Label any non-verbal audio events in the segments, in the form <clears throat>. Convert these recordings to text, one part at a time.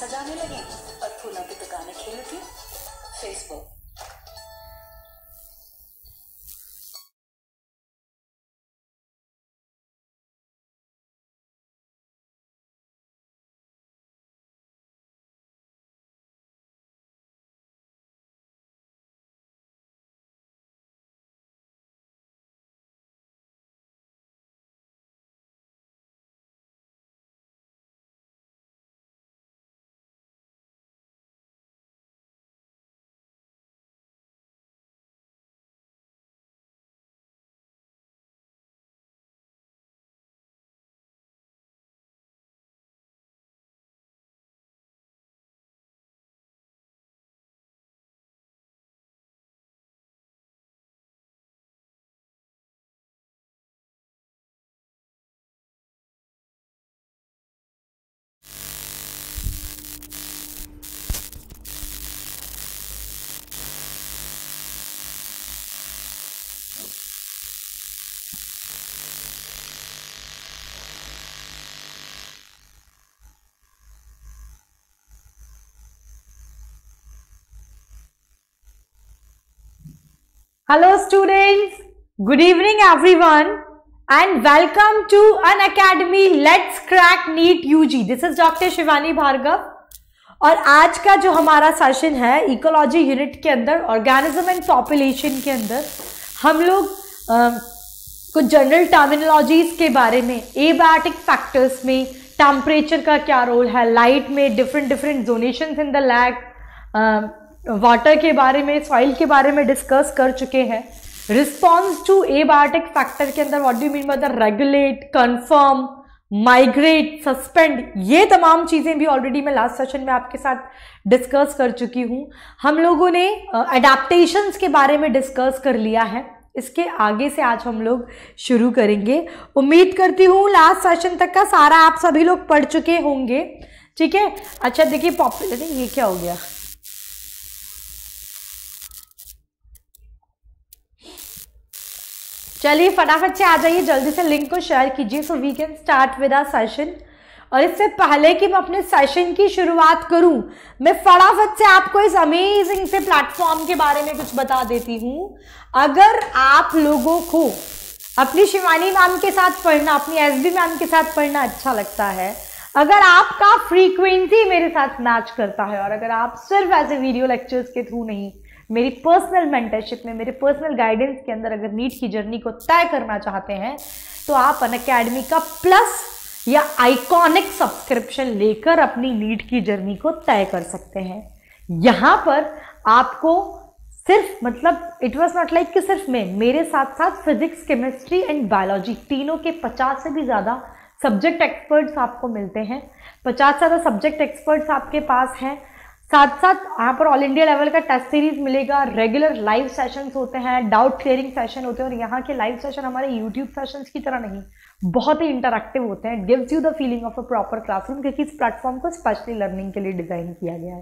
सजाने लगी और फूलों की दुकानें खेल उठी Facebook Hello students, good evening everyone and welcome to an academy Let's Crack NEET UG. This is Dr. Shivani Bhargav और आज का जो हमारा सेशन है इकोलॉजी यूनिट के अंदर ऑर्गेनिज्म एंड पॉपुलेशन के अंदर हम लोग कुछ जनरल टर्मिनोलॉजीज के बारे में एबायोटिक फैक्टर्स में टेम्परेचर का क्या रोल है लाइट में different different zonation in the lake water के बारे में सॉइल के बारे में डिस्कस कर चुके हैं response to abiotic factor के अंदर what do mean mother regulate conform migrate suspend ये तमाम चीज़ें भी ऑलरेडी मैं लास्ट सेशन में आपके साथ डिस्कस कर चुकी हूँ हम लोगों ने अडेप्टेशंस uh, के बारे में डिस्कस कर लिया है इसके आगे से आज हम लोग शुरू करेंगे उम्मीद करती हूँ लास्ट सेशन तक का सारा आप सभी लोग पढ़ चुके होंगे ठीक है अच्छा देखिए पॉपुलर ये क्या हो गया चलिए फटाफट से आ जाइए जल्दी से लिंक को शेयर कीजिए so we can start with our session और इससे पहले कि मैं अपने सेशन की शुरुआत करूं मैं फटाफट से आपको इस अमेजिंग से प्लेटफॉर्म के बारे में कुछ बता देती हूं अगर आप लोगों को अपनी शिवानी मैम के साथ पढ़ना अपनी एस बी मैम के साथ पढ़ना अच्छा लगता है अगर आपका फ्रीक्वेंसी मेरे साथ मैच करता है और अगर आप सिर्फ ऐसे वीडियो लेक्चर्स के थ्रू नहीं मेरी पर्सनल मेंटरशिप में मेरे पर्सनल गाइडेंस के अंदर अगर नीट की जर्नी को तय करना चाहते हैं तो आप अन अकेडमी का प्लस या आइकॉनिक सब्सक्रिप्शन लेकर अपनी नीट की जर्नी को तय कर सकते हैं यहाँ पर आपको सिर्फ मतलब इट वॉज नॉट लाइक कि सिर्फ मैं मेरे साथ साथ फिजिक्स केमिस्ट्री एंड बायोलॉजी तीनों के पचास से भी ज़्यादा सब्जेक्ट एक्सपर्ट्स आपको मिलते हैं पचास से ज़्यादा सब्जेक्ट एक्सपर्ट्स आपके पास हैं साथ साथ यहाँ पर ऑल इंडिया लेवल का टेस्ट सीरीज मिलेगा रेगुलर लाइव सेशंस होते हैं डाउट क्लियरिंग सेशन होते हैं और यहाँ के लाइव सेशन हमारे यूट्यूब सेशंस की तरह नहीं बहुत ही इंटरेक्टिव होते हैं gives you the feeling of a proper classroom क्योंकि इस प्लेटफॉर्म को स्पेशली लर्निंग के लिए डिज़ाइन किया गया है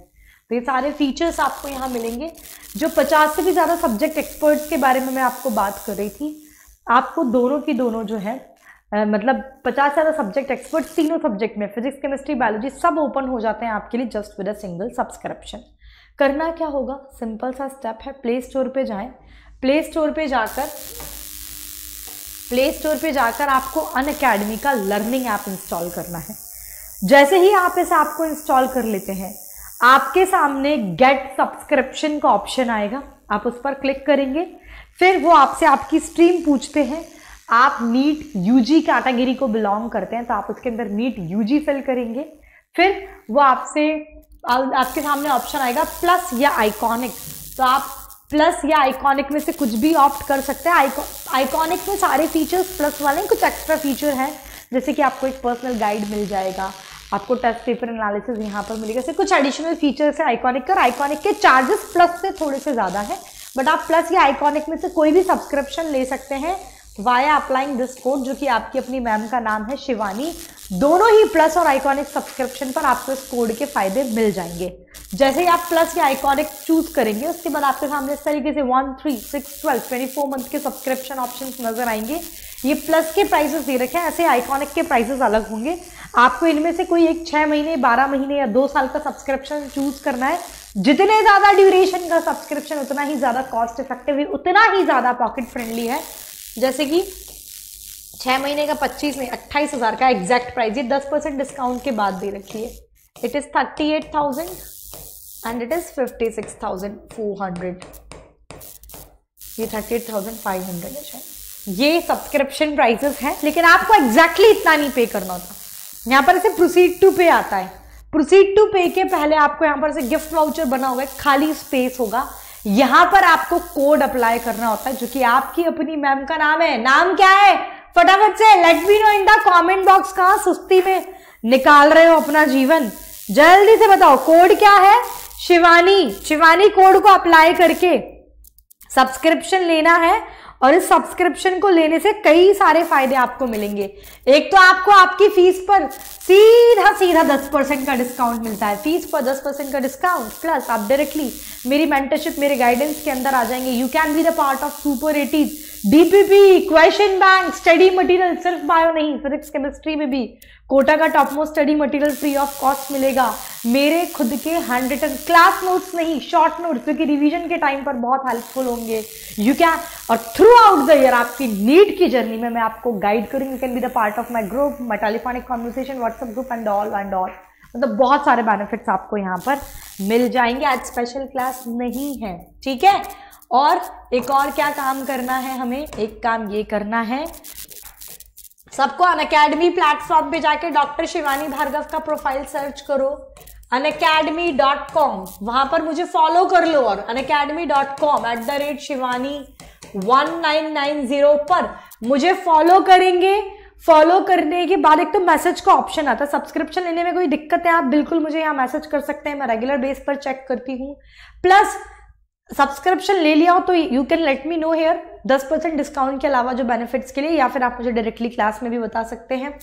तो ये सारे फीचर्स आपको यहाँ मिलेंगे जो पचास से भी ज़्यादा सब्जेक्ट एक्सपर्ट्स के बारे में मैं आपको बात कर रही थी आपको दोनों की दोनों जो है मतलब पचास ज़्यादा सब्जेक्ट एक्सपर्ट तीनों सब्जेक्ट में फिजिक्स केमिस्ट्री बायोलॉजी सब ओपन हो जाते हैं आपके लिए just with a single subscription करना क्या होगा सिंपल सा स्टेप है प्ले स्टोर पे जाएं प्ले स्टोर पे जाकर प्ले स्टोर पे जाकर आपको अन अकेडमी का लर्निंग ऐप इंस्टॉल करना है जैसे ही आप इस ऐप को इंस्टॉल कर लेते हैं आपके सामने गेट सब्सक्रिप्शन का ऑप्शन आएगा आप उस पर क्लिक करेंगे फिर वो आपसे आपकी स्ट्रीम पूछते हैं आप नीट यूजी कैटेगरी को बिलोंग करते हैं तो आप उसके अंदर नीट यूजी फिल करेंगे फिर वो आपसे आपके सामने ऑप्शन आएगा प्लस या आइकॉनिक तो आप प्लस या आइकॉनिक में से कुछ भी ऑप्ट कर सकते हैं आइकॉनिक में सारे फीचर्स प्लस वाले हैं कुछ एक्स्ट्रा फीचर हैं जैसे कि आपको एक पर्सनल गाइड मिल जाएगा आपको टेस्ट पेपर एनालिसिस यहाँ पर मिलेगा जैसे कुछ एडिशनल फीचर्स है आइकॉनिक और आइकॉनिक के चार्जेस प्लस से थोड़े से ज़्यादा है बट आप प्लस या आइकॉनिक में से कोई भी सब्सक्रिप्शन ले सकते हैं वाया अप्लाइंग दिस कोड जो कि आपकी अपनी मैम का नाम है शिवानी दोनों ही प्लस और आइकॉनिक सब्सक्रिप्शन पर आपको इस कोड के फायदे मिल जाएंगे जैसे ही आप प्लस या आइकॉनिक चूज करेंगे उसके बाद आपके सामने इस तरीके से one three six twelve twenty four month के सब्सक्रिप्शन ऑप्शन नजर आएंगे ये प्लस के प्राइसेस दे रखे हैं ऐसे आइकॉनिक के प्राइसेस अलग होंगे आपको इनमें से कोई एक छः महीने बारह महीने या दो साल का सब्सक्रिप्शन चूज करना है जितने ज़्यादा ड्यूरेशन का सब्सक्रिप्शन उतना ही ज़्यादा कॉस्ट इफेक्टिव है उतना ही ज़्यादा पॉकेट फ्रेंडली है जैसे कि छः महीने का पच्चीस में अट्ठाईस हज़ार का एग्जैक्ट प्राइस ये दस परसेंट डिस्काउंट के बाद दे रखी है it is thirty eight thousand and it is fifty six thousand four hundred ये thirty eight thousand five hundred है ये सब्सक्रिप्शन प्राइसेस हैं लेकिन आपको एग्जैक्टली exactly इतना नहीं पे करना होता यहाँ पर इसे प्रोसीड टू पे आता है प्रोसीड टू पे के पहले आपको यहाँ पर से गिफ्ट वाउचर बना होगा खाली स्पेस होगा यहां पर आपको कोड अप्लाई करना होता है जो कि आपकी अपनी मैम का नाम है नाम क्या है फटाफट से let me know in the comment box कहा सुस्ती में निकाल रहे हो अपना जीवन जल्दी से बताओ कोड क्या है शिवानी शिवानी कोड को अप्लाई करके सब्सक्रिप्शन लेना है और इस सब्सक्रिप्शन को लेने से कई सारे फायदे आपको मिलेंगे एक तो आपको आपकी फीस पर सीधा सीधा दस परसेंट का डिस्काउंट मिलता है फीस पर दस परसेंट का डिस्काउंट प्लस आप डायरेक्टली मेरी मेंटरशिप मेरे गाइडेंस के अंदर आ जाएंगे you can be the part of super eighties DPP question bank study material सिर्फ बायो नहीं फिजिक्स केमिस्ट्री में भी कोटा का top most study material free of cost मिलेगा मेरे खुद के हैंड रिटन क्लास नोट्स नहीं शॉर्ट नोट्स क्योंकि रिवीजन के टाइम पर बहुत हेल्पफुल होंगे यू कैन और थ्रू आउट द ईयर आपकी नीड की जर्नी में मैं आपको गाइड करूँ you can be the part of my group my telephonic conversation WhatsApp group and all and all मतलब बहुत सारे बेनिफिट्स आपको यहाँ पर मिल जाएंगे आज स्पेशल क्लास नहीं है ठीक है और एक और क्या काम करना है हमें एक काम ये करना है सबको अन अकेडमी प्लेटफॉर्म पे जाके डॉक्टर शिवानी भार्गव का प्रोफाइल सर्च करो अन अकेडमी डॉट कॉम वहां पर मुझे फॉलो कर लो और Unacademy dot com at the rate Shivani one nine nine zero पर मुझे फॉलो करेंगे फॉलो करने के बाद एक तो मैसेज का ऑप्शन आता है सब्सक्रिप्शन लेने में कोई दिक्कत है आप बिल्कुल मुझे यहाँ मैसेज कर सकते हैं मैं रेगुलर बेस पर चेक करती हूँ प्लस सब्सक्रिप्शन ले लिया हो तो you can let me know here दस परसेंट डिस्काउंट के अलावा जो बेनिफिट्स के लिए या फिर आप मुझे डायरेक्टली क्लास में भी बता सकते हैं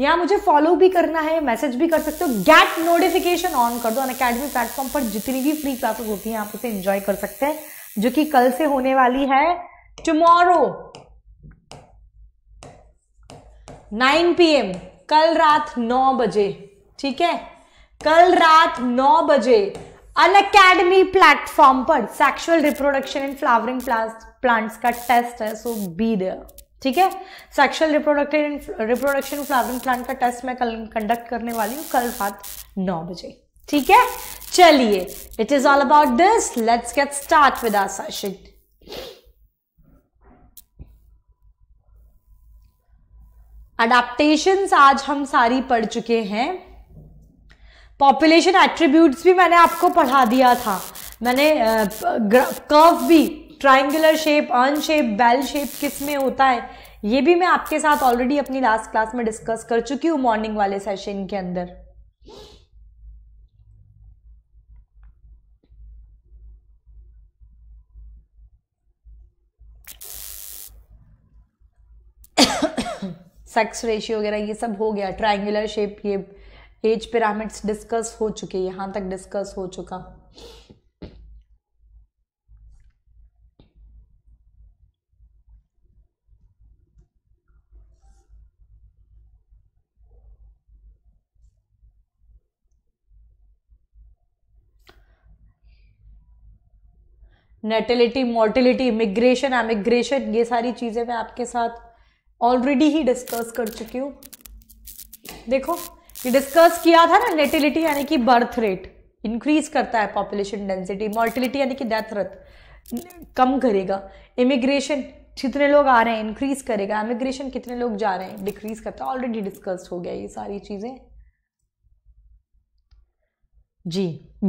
या मुझे फॉलो भी करना है मैसेज भी कर सकते हो गेट नोटिफिकेशन ऑन कर दो अन अकेडमी प्लेटफॉर्म पर जितनी भी फ्री क्लासेस होती हैं आप उसे एंजॉय कर सकते हैं जो कि कल से होने वाली है टुमारो 9 पी कल रात 9 बजे ठीक है कल रात 9 बजे अन अकेडमी प्लेटफॉर्म पर sexual reproduction in flowering plants का टेस्ट है सो बी देयर ठीक है sexual reproductive reproduction flowering plant का टेस्ट मैं कल कंडक्ट करने वाली हूँ कल रात नौ बजे ठीक है चलिए it is all about this let's get start with our session adaptations आज हम सारी पढ़ चुके हैं पॉपुलेशन एट्रीब्यूट्स भी मैंने आपको पढ़ा दिया था मैंने कर्व भी triangular shape urn shape bell shape किस में होता है ये भी मैं आपके साथ ऑलरेडी अपनी लास्ट क्लास में डिस्कस कर चुकी हूँ मॉर्निंग वाले सेशन के अंदर सेक्स <coughs> रेशियो वगैरह ये सब हो गया ट्राइंगुलर शेप ये एज पिरामिड्स डिस्कस हो चुके यहां तक डिस्कस हो चुका नेटेलिटी मोर्टिलिटी इमिग्रेशन एमिग्रेशन ये सारी चीज़ें मैं आपके साथ ऑलरेडी ही डिस्कस कर चुकी हूँ देखो ये डिस्कस किया था ना नेटिलिटी यानी कि बर्थ रेट इंक्रीज करता है पॉपुलेशन डेंसिटी मोर्टिलिटी यानी कि डेथ रेट कम करेगा इमिग्रेशन जितने लोग आ रहे हैं इंक्रीज करेगा इमिग्रेशन कितने लोग जा रहे हैं डिक्रीज करता है ऑलरेडी डिस्कस हो गया ये सारी चीज़ें जी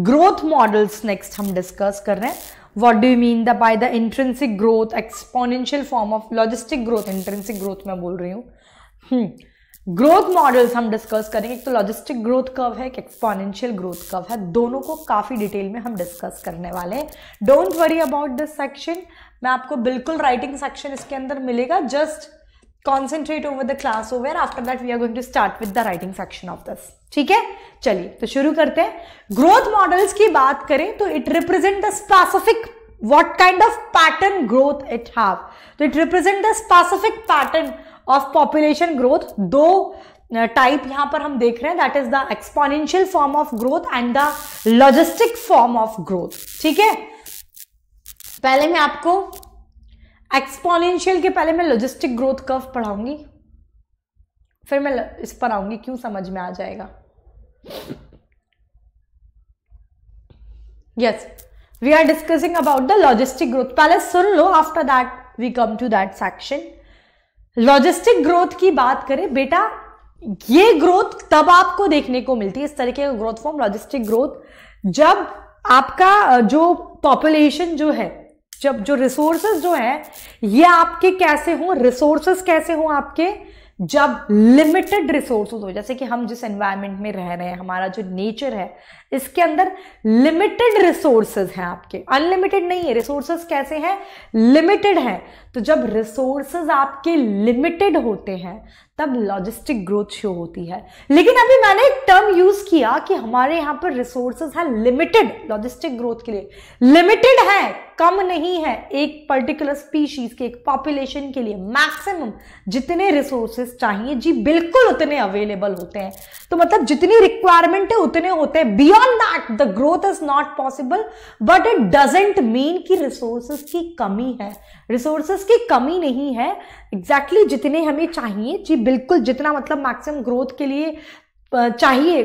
ग्रोथ मॉडल्स नेक्स्ट हम डिस्कस कर रहे हैं what do mean the by the intrinsic growth exponential form of logistic growth intrinsic growth मैं बोल रही हूँ hmm. ग्रोथ मॉडल्स हम डिस्कस करेंगे एक तो लॉजिस्टिक ग्रोथ कर्व है एक एक्सपोनेंशियल ग्रोथ कर्व है दोनों को काफ़ी डिटेल में हम डिस्कस करने वाले हैं don't worry about this section मैं आपको बिल्कुल राइटिंग सेक्शन इसके अंदर मिलेगा just concentrate over the class over after that we are going to start with the writing section of this ठीक है चलिए तो शुरू करते हैं ग्रोथ मॉडल्स की बात करें तो it represent the specific what kind of pattern growth it have तो it represent the specific pattern of population growth दो टाइप यहां पर हम देख रहे हैं that is the exponential form of growth and the logistic form of growth ठीक है पहले मैं आपको एक्सपोनेंशियल के पहले मैं लॉजिस्टिक ग्रोथ कर्व पढ़ाऊंगी फिर मैं इस पर आऊंगी क्यों समझ में आ जाएगा yes we are discussing about the logistic growth पहले सुन लो after that we come to that section logistic growth की बात करें बेटा ये ग्रोथ तब आपको देखने को मिलती है इस तरीके का ग्रोथ फॉर्म लॉजिस्टिक ग्रोथ जब आपका जो पॉपुलेशन जो है जब जो रिसोर्सेज जो है ये आपके कैसे हो रिसोर्सेज कैसे हों आपके जब लिमिटेड रिसोर्सेज हो जैसे कि हम जिस एनवायरमेंट में रह रहे हैं हमारा जो नेचर है इसके अंदर लिमिटेड रिसोर्सेज हैं आपके अनलिमिटेड नहीं है रिसोर्सेज कैसे हैं लिमिटेड हैं तो जब रिसोर्सेज आपके लिमिटेड होते हैं तब लॉजिस्टिक ग्रोथ शो होती है लेकिन अभी मैंने एक टर्म यूज किया कि हमारे यहाँ पर रिसोर्सेज है लिमिटेड लॉजिस्टिक ग्रोथ के लिए लिमिटेड है कम नहीं है एक पर्टिकुलर स्पीशीज के एक पॉपुलेशन के लिए मैक्सिमम जितने रिसोर्सेज चाहिए जी बिल्कुल उतने अवेलेबल होते हैं तो मतलब जितनी रिक्वायरमेंट है उतने होते हैं beyond that the growth is not possible but it doesn't mean कि रिसोर्सेज की कमी है रिसोर्सेज रिसोर्सेज की कमी नहीं है एग्जैक्टली exactly जितने हमें चाहिए जी बिल्कुल जितना मतलब मैक्सिमम ग्रोथ के लिए चाहिए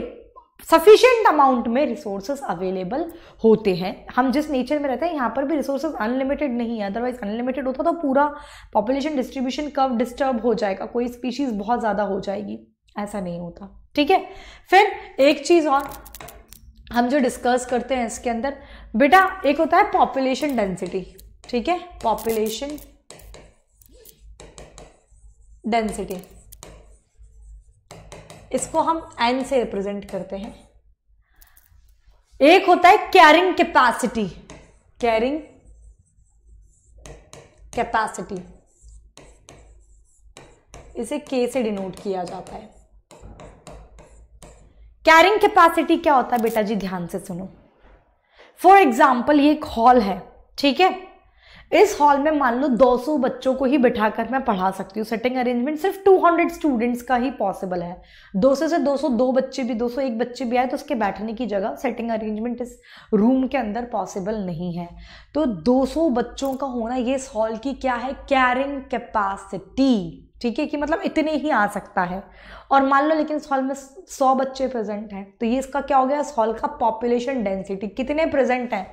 सफिशियंट अमाउंट में रिसोर्सेज अवेलेबल होते हैं हम जिस नेचर में रहते हैं यहाँ पर भी रिसोर्सेज अनलिमिटेड नहीं है अदरवाइज अनलिमिटेड होता तो पूरा पॉपुलेशन डिस्ट्रीब्यूशन कर्व डिस्टर्ब हो जाएगा कोई स्पीशीज़ बहुत ज़्यादा हो जाएगी ऐसा नहीं होता ठीक है फिर एक चीज़ और हम जो डिस्कस करते हैं इसके अंदर बेटा एक होता है पॉपुलेशन डेंसिटी ठीक है पॉपुलेशन डेंसिटी इसको हम एन से रिप्रेजेंट करते हैं एक होता है कैरिंग कैपेसिटी कैरिंग कैपेसिटी इसे के से डिनोट किया जाता है कैरिंग कैपेसिटी क्या होता है बेटा जी ध्यान से सुनो फॉर एग्जाम्पल ये एक हॉल है ठीक है इस हॉल में मान लो 200 बच्चों को ही बिठाकर मैं पढ़ा सकती हूँ सेटिंग अरेंजमेंट सिर्फ 200 स्टूडेंट्स का ही पॉसिबल है 200 से 202 बच्चे भी 201 बच्चे भी आए तो उसके बैठने की जगह सेटिंग अरेंजमेंट इस रूम के अंदर पॉसिबल नहीं है तो 200 बच्चों का होना ये इस हॉल की क्या है कैरिंग कैपेसिटी ठीक है कि मतलब इतने ही आ सकता है और मान लो लेकिन इस हॉल में सौ बच्चे प्रेजेंट हैं तो ये इसका क्या हो गया इस हॉल का पॉपुलेशन डेंसिटी कितने प्रेजेंट हैं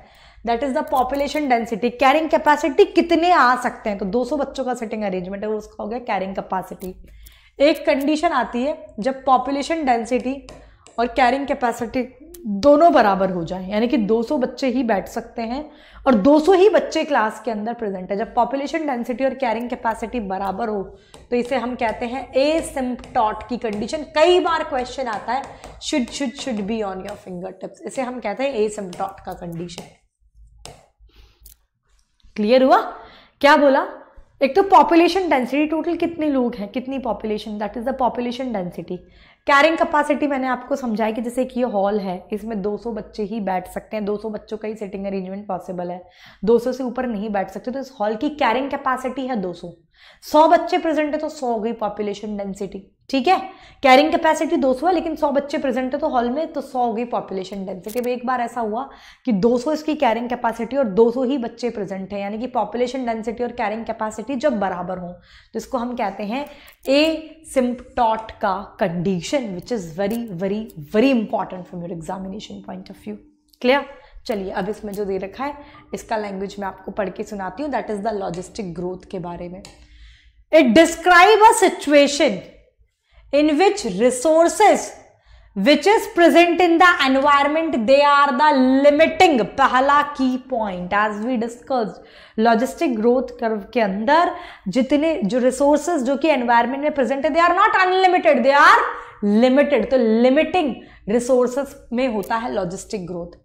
that is the population density carrying capacity कितने आ सकते हैं तो 200 बच्चों का सिटिंग अरेंजमेंट है वो उसका हो गया कैरिंग कैपेसिटी एक कंडीशन आती है जब पॉपुलेशन डेंसिटी और कैरिंग कैपेसिटी दोनों बराबर हो जाए यानी कि 200 बच्चे ही बैठ सकते हैं और 200 ही बच्चे क्लास के अंदर प्रेजेंट है जब पॉपुलेशन डेंसिटी और कैरिंग कैपेसिटी बराबर हो तो इसे हम कहते हैं ए सिम्पटॉट की कंडीशन कई बार क्वेश्चन आता है should should should be on your finger tips इसे हम कहते हैं ए सिम्पटॉट का कंडीशन क्लियर हुआ क्या बोला एक तो पॉपुलेशन डेंसिटी टोटल कितने लोग हैं कितनी population that is the population density carrying capacity मैंने आपको समझाया कि जैसे एक ये हॉल है इसमें 200 बच्चे ही बैठ सकते हैं 200 बच्चों का ही सिटिंग अरेंजमेंट पॉसिबल है 200 से ऊपर नहीं बैठ सकते तो इस हॉल की कैरिंग कैपेसिटी है 200 सौ बच्चे प्रेजेंट है तो सौ हो गई पॉपुलेशन डेंसिटी ठीक है कैरिंग कैपेसिटी 200 है लेकिन 100 बच्चे प्रेजेंट है तो हॉल में तो 100 हो गई पॉपुलेशन डेंसिटी अब एक बार ऐसा हुआ कि 200 इसकी कैरिंग कैपेसिटी और 200 ही बच्चे प्रेजेंट है यानी कि पॉपुलेशन डेंसिटी और कैरिंग कैपेसिटी जब बराबर हो तो इसको हम कहते हैं ए सिम्पटॉट का condition which is very very very important from your examination point of view clear चलिए अब इसमें जो दे रखा है इसका लैंग्वेज मैं आपको पढ़ के सुनाती हूँ that is the logistic growth के बारे में it describe a situation in which resources which is present in the environment they are the limiting पहला key point as we discuss logistic growth curve के अंदर जितने जो रिसोर्सेज जो कि एनवायरमेंट में प्रेजेंट है they are not unlimited they are limited तो लिमिटिंग रिसोर्सेस में होता है लॉजिस्टिक ग्रोथ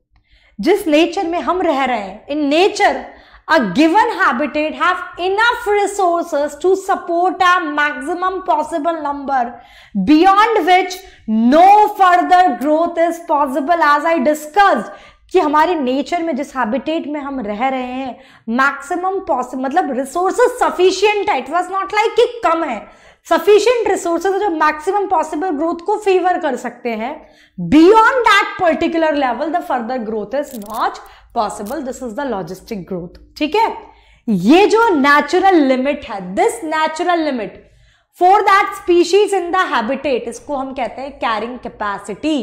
जिस नेचर में हम रह रहे हैं in nature a given habitat have enough resources to support a maximum possible number beyond which no further growth is possible as I discussed कि हमारे नेचर में जिस हैबिटेट में हम रह रहे हैं मैक्सिमम पॉसिबल मतलब रिसोर्सेज सफिशियंट है इट वाज नॉट लाइक कि कम है सफिशियंट रिसोर्सेज जो मैक्सिमम पॉसिबल ग्रोथ को फेवर कर सकते हैं beyond that particular level the further growth is not possible this is the logistic growth ठीक है ये जो नेचुरल लिमिट है this natural limit for that species in the habitat इसको हम कहते हैं carrying capacity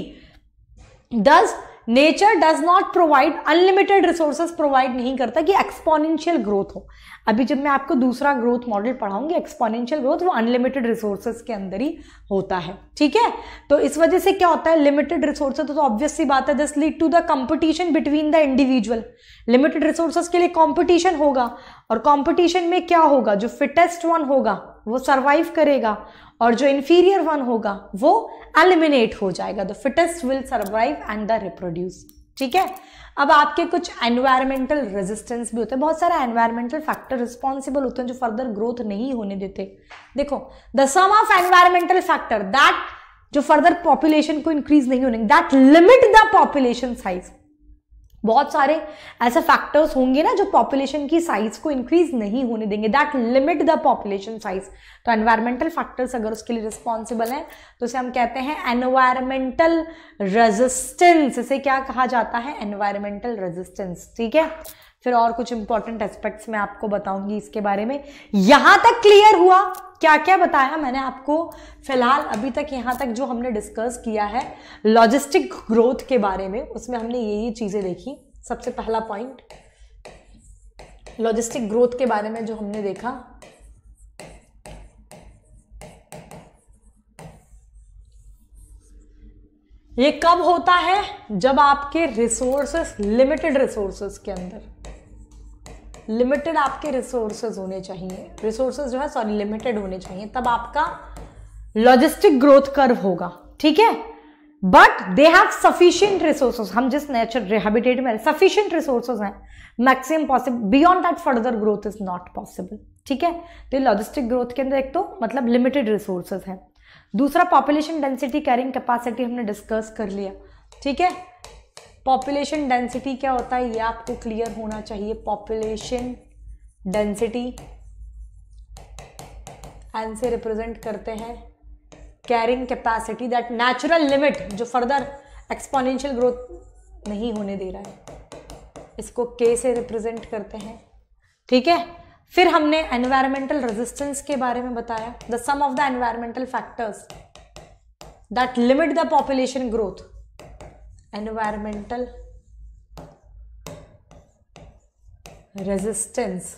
thus nature does not provide unlimited resources provide नहीं करता कि एक्सपोनेंशियल ग्रोथ हो अभी जब मैं आपको दूसरा ग्रोथ मॉडल पढ़ाऊंगी एक्सपोनेंशियल ग्रोथ वो अनलिमिटेड रिसोर्सेस के अंदर ही होता है ठीक है तो इस वजह से क्या होता है लिमिटेड रिसोर्सेज तो ऑब्वियसली बात है this lead to the competition between the individual limited resources के लिए कॉम्पिटिशन होगा और कॉम्पिटिशन में क्या होगा जो फिटेस्ट वन होगा वो सर्वाइव करेगा और जो इन्फीरियर वन होगा वो एलिमिनेट हो जाएगा the fittest will survive and the reproduce ठीक है अब आपके कुछ एनवायरमेंटल रेजिस्टेंस भी होते हैं बहुत सारे एनवायरमेंटल फैक्टर रिस्पॉन्सिबल होते हैं जो फर्दर ग्रोथ नहीं होने देते देखो the sum of environmental factor that जो फर्दर पॉपुलेशन को इंक्रीज नहीं होने that limit the population size बहुत सारे ऐसे फैक्टर्स होंगे ना जो पॉपुलेशन की साइज को इंक्रीज नहीं होने देंगे that limit the population size तो एनवायरमेंटल फैक्टर्स अगर उसके लिए रिस्पॉन्सिबल हैं तो उसे हम कहते हैं एनवायरमेंटल रेजिस्टेंस इसे क्या कहा जाता है एनवायरमेंटल रेजिस्टेंस ठीक है फिर और कुछ इंपॉर्टेंट एस्पेक्ट्स मैं आपको बताऊंगी इसके बारे में यहां तक क्लियर हुआ क्या क्या बताया मैंने आपको फिलहाल अभी तक यहाँ तक जो हमने डिस्कस किया है लॉजिस्टिक ग्रोथ के बारे में उसमें हमने ये ये चीज़ें देखी सबसे पहला पॉइंट लॉजिस्टिक ग्रोथ के बारे में जो हमने देखा ये कब होता है जब आपके रिसोर्सेस लिमिटेड रिसोर्सेस के अंदर लिमिटेड आपके रिसोर्सेज होने चाहिए रिसोर्सेज जो है सॉरी लिमिटेड होने चाहिए तब आपका लॉजिस्टिक ग्रोथ कर्व होगा ठीक है but they have sufficient resources हम जिस नेचर रिहेबिटेट में सफिशियंट रिसोर्सेज हैं maximum possible beyond that further growth is not possible ठीक है तो लॉजिस्टिक ग्रोथ के अंदर एक तो मतलब लिमिटेड रिसोर्सेज है दूसरा पॉपुलेशन डेंसिटी कैरिंग कैपेसिटी हमने डिस्कस कर लिया ठीक है पॉपुलेशन डेंसिटी क्या होता है ये आपको क्लियर होना चाहिए पॉपुलेशन डेंसिटी एन से रिप्रेजेंट करते हैं carrying capacity that natural limit जो फर्दर एक्सपोनेंशियल ग्रोथ नहीं होने दे रहा है इसको के से रिप्रेजेंट करते हैं ठीक है फिर हमने एनवायरमेंटल रेजिस्टेंस के बारे में बताया the sum of the environmental factors that limit the population growth environmental resistance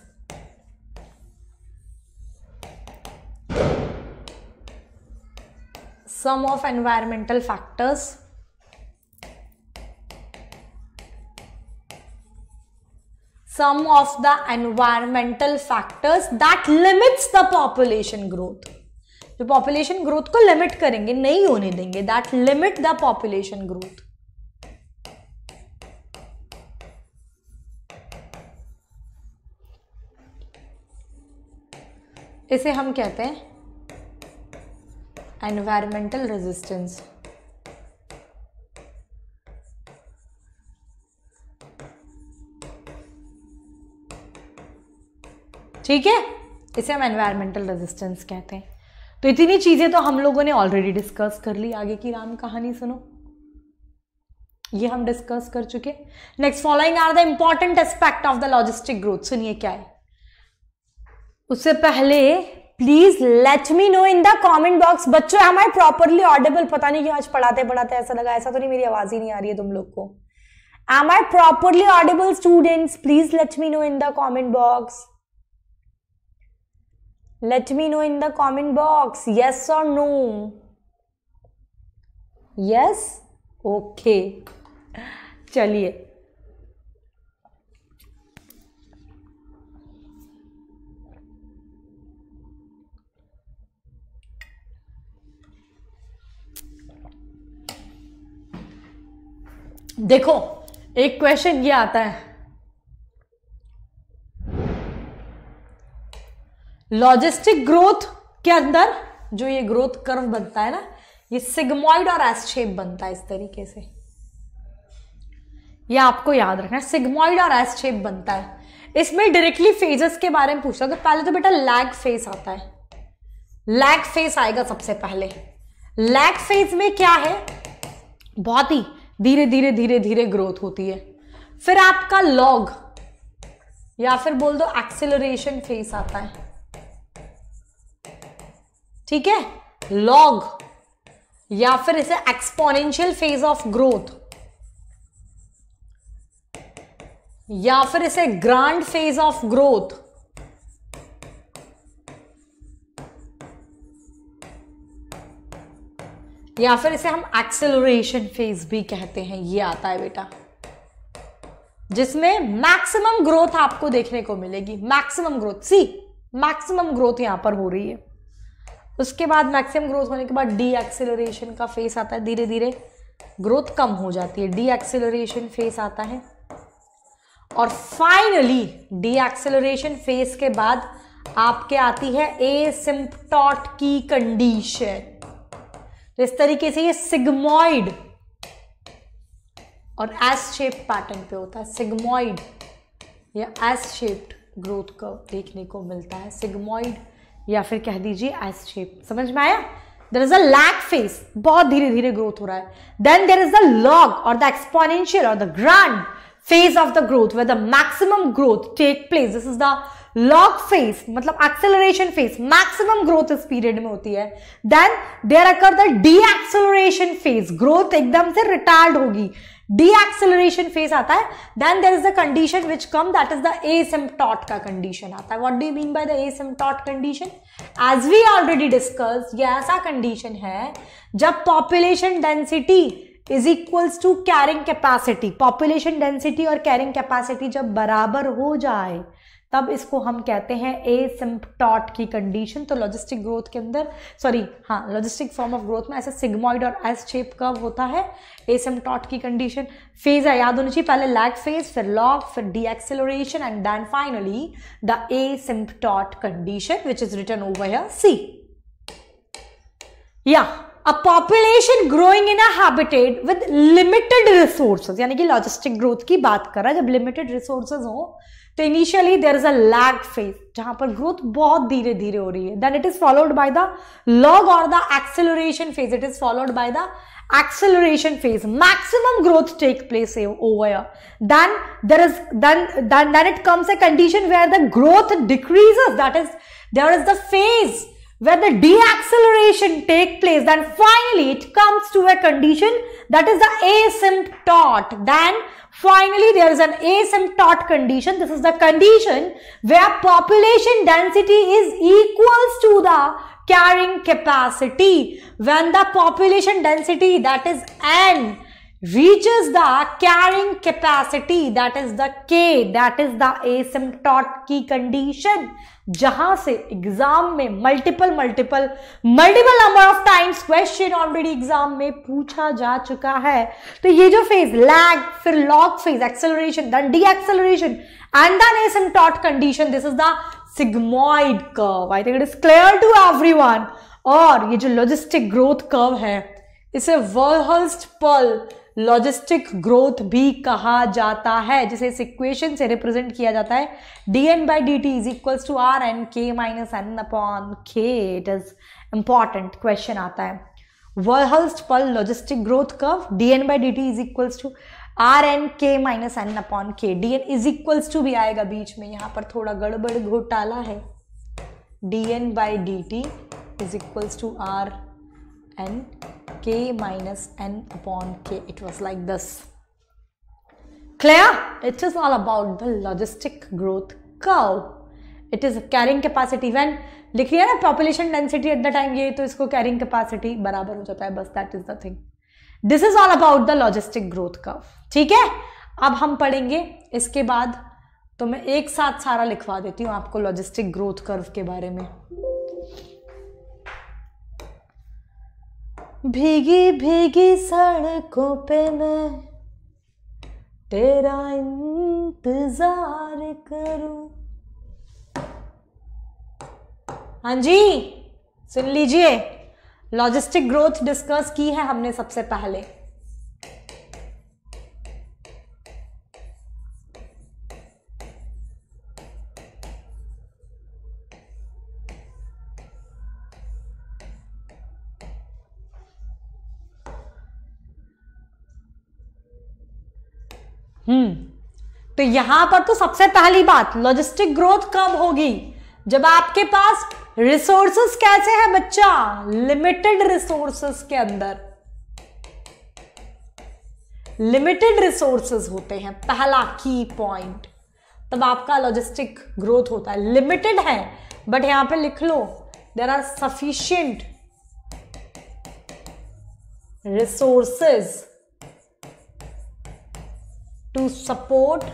sum of environmental factors sum of the environmental factors that limits the population growth जो पॉपुलेशन ग्रोथ को limit करेंगे नहीं होने देंगे that limit the population growth इसे हम कहते हैं एनवायरमेंटल रेजिस्टेंस ठीक है इसे हम एनवायरमेंटल रेजिस्टेंस कहते हैं तो इतनी चीज़ें तो हम लोगों ने ऑलरेडी डिस्कस कर ली आगे की राम कहानी सुनो ये हम डिस्कस कर चुके next following are the important aspect of the logistic growth सुनिए क्या है उससे पहले please let me know in the comment box बच्चों एम आई प्रॉपरली ऑडेबल पता नहीं क्यों आज पढ़ाते पढ़ाते ऐसा लगा ऐसा तो नहीं मेरी आवाज ही नहीं आ रही है तुम लोग को am I properly audible students please let me know in the comment box let me know in the comment box yes और नो यस ओके चलिए देखो एक क्वेश्चन ये आता है लॉजिस्टिक ग्रोथ के अंदर जो ये ग्रोथ कर्व बनता है ना ये सिग्मोइड और एस शेप बनता है इस तरीके से ये आपको याद रखना है सिग्मोइड और एस शेप बनता है इसमें डायरेक्टली फेजेस के बारे में पूछा तो पहले तो बेटा लैग फेस आता है लैग फेस आएगा सबसे पहले लैग फेज में क्या है बहुत ही धीरे धीरे धीरे धीरे ग्रोथ होती है फिर आपका लॉग या फिर बोल दो एक्सेलरेशन फेस आता है ठीक है लॉग या फिर इसे एक्सपोनेंशियल फेज ऑफ ग्रोथ या फिर इसे ग्रांड फेज ऑफ ग्रोथ या फिर इसे हम एक्सेलरेशन फेज भी कहते हैं ये आता है बेटा जिसमें मैक्सिमम ग्रोथ आपको देखने को मिलेगी maximum growth see maximum growth यहां पर हो रही है उसके बाद मैक्सिमम ग्रोथ होने के बाद डी एक्सेलरेशन का फेस आता है धीरे धीरे ग्रोथ कम हो जाती है डी एक्सेलरेशन फेस आता है और फाइनली डी एक्सेलरेशन फेस के बाद आपके आती है ए सिम्पटॉट की कंडीशन तो इस तरीके से ये सिग्मोइड और एस शेप पैटर्न पे होता है सिग्मोइड या एस शेप्ड ग्रोथ कर्व देखने को मिलता है सिग्मोइड या फिर कह दीजिए एस शेप समझ में आया there is a lag phase बहुत धीरे धीरे ग्रोथ हो रहा है then there is the log और द एक्सपोनेंशियल और the grand phase of the growth where the maximum growth take place this is the log phase मतलब एक्सेलरेशन फेस मैक्सिमम ग्रोथ इस पीरियड में होती है then there occur the deceleration phase growth एकदम से retarded होगी deceleration phase आता है then there is the condition which come that is the asymptote का कंडीशन आता है what do mean by the asymptote condition as we already discuss ये ऐसा कंडीशन है जब population density is equals to carrying capacity population density और carrying capacity जब बराबर हो जाए तब इसको हम कहते हैं ए सिम्पटॉट की कंडीशन तो लॉजिस्टिक ग्रोथ के अंदर सॉरी हाँ लॉजिस्टिक फॉर्म ऑफ ग्रोथ में ऐसे सिग्मॉइड और एस शेप कर्व होता है ए सिम्पटॉट की कंडीशन फेज है याद होनी चाहिए पहले लैग फेज फिर लॉग फिर deceleration and then finally the asymptote condition which is written over here see या a population growing in a habitat with limited resources यानी कि लॉजिस्टिक ग्रोथ की बात कर रहा है जब लिमिटेड रिसोर्सेज हो So initially there is a lag phase, phase जहां पर ग्रोथ बहुत धीरे धीरे हो रही है then it is followed by the log और the acceleration phase maximum growth take place over here then there is then then then it comes a condition where the growth decreases that is there is the phase where the deacceleration take place then finally it comes to a condition that is the asymptote then Finally, there is an asymptote condition. This is the condition where population density is equals to the carrying capacity. When the population density that is N reaches the carrying capacity that is the k that is the asymptote की condition जहां से exam में multiple multiple multiple number of times question already exam में पूछा जा चुका है तो ये जो फेज लैग फिर log phase acceleration then deceleration and then asymptote condition this is the sigmoid curve I think it is clear to everyone और ये जो लॉजिस्टिक ग्रोथ कर्व है इसे वर्हल्स्ट पल लॉजिस्टिक ग्रोथ भी कहा जाता है जिसे इस इक्वेशन से रिप्रेजेंट किया जाता है D N by D T is equal to R N K minus N upon K it is important question आता है वर्हल्स्ट पर logistic growth curve D N by D T is equal to R N K minus N upon K D N is equals to भी आएगा बीच में यहां पर थोड़ा गड़बड़ घोटाला है D N by D T is equals to R n k minus n upon k. It was like this. Clear? It is all about the logistic growth curve. It is carrying capacity even लिख रही ना population density at the time ये तो इसको carrying capacity बराबर हो जाता है बस that is the thing this is all about the logistic growth curve ठीक है अब हम पढ़ेंगे इसके बाद तो मैं एक साथ सारा लिखवा देती हूँ आपको लॉजिस्टिक ग्रोथ कर्व के बारे में भीगी भीगी सड़कों पे मैं तेरा इंतजार करूं हाँ जी सुन लीजिए लॉजिस्टिक ग्रोथ डिस्कस की है हमने सबसे पहले तो यहां पर तो सबसे पहली बात लॉजिस्टिक ग्रोथ कब होगी जब आपके पास रिसोर्सेस कैसे है बच्चा लिमिटेड रिसोर्सेस के अंदर लिमिटेड रिसोर्सेस होते हैं पहला की पॉइंट तब आपका लॉजिस्टिक ग्रोथ होता है लिमिटेड है बट यहां पे लिख लो there are sufficient resources to support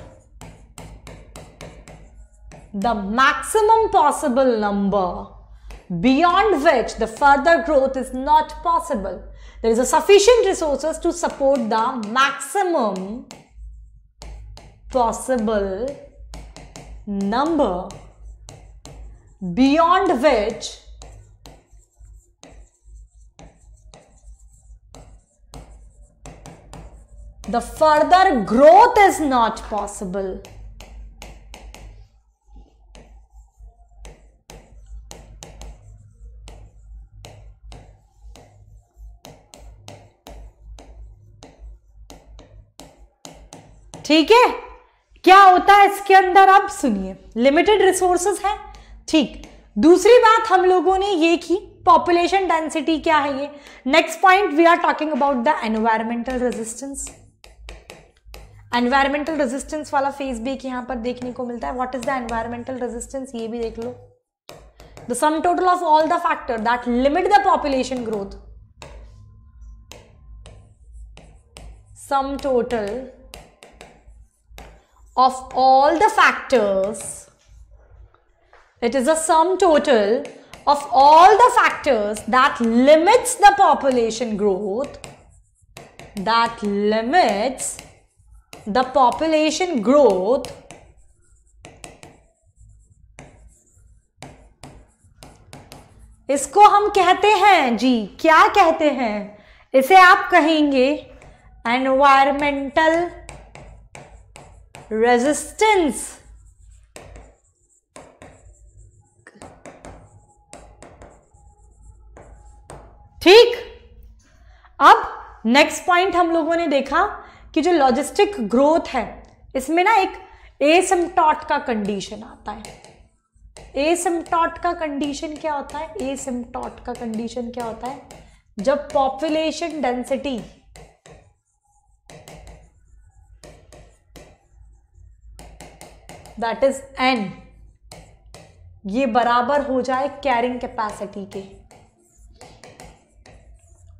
the maximum possible number beyond which the further growth is not possible. There is a sufficient resources to support the maximum possible number beyond which the further growth is not possible. ठीक है क्या होता है इसके अंदर अब सुनिए limited resources है ठीक दूसरी बात हम लोगों ने ये की पॉपुलेशन डेंसिटी क्या है ये next point we are talking about the environmental resistance environmental resistance वाला फेस भी एक यहां पर देखने को मिलता है what is the environmental resistance ये भी देख लो the sum total of all the factor that limit the population growth sum total of all the factors, it is a sum total of all the factors that limits the population growth, that limits the population growth इसको हम कहते हैं जी क्या कहते हैं इसे आप कहेंगे एनवायरमेंटल रेजिस्टेंस ठीक अब नेक्स्ट पॉइंट हम लोगों ने देखा कि जो लॉजिस्टिक ग्रोथ है इसमें ना एक एसिम्टॉट का कंडीशन आता है एसिम्टॉट का कंडीशन क्या होता है एसिम्टॉट का कंडीशन क्या होता है जब population density that is N ये बराबर हो जाए कैरिंग कैपेसिटी के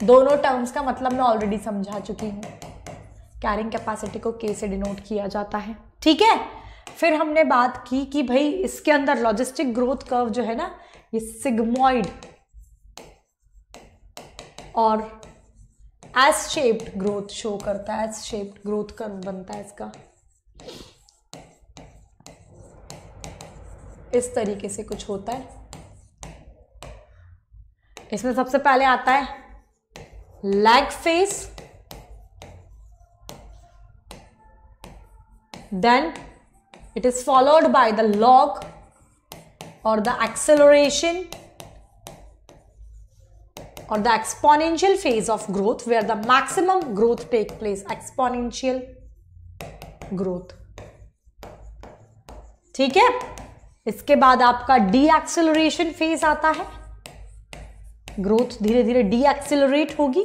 दोनों टर्म्स का मतलब मैं ऑलरेडी समझा चुकी हूं कैरिंग कैपेसिटी को के से डिनोट किया जाता है ठीक है फिर हमने बात की कि भाई इसके अंदर लॉजिस्टिक ग्रोथ कर्व जो है ना ये सिग्मोइड और एस शेप्ड ग्रोथ शो करता है एस शेप्ड ग्रोथ कर्व बनता है इसका इस तरीके से कुछ होता है इसमें सबसे पहले आता है lag phase then it is followed by the log और द एक्सेलोरेशन और the exponential phase of growth where the maximum growth take place exponential growth ठीक है इसके बाद आपका डी एक्सेलरेशन फेज आता है ग्रोथ धीरे धीरे डी एक्सिलोरेट होगी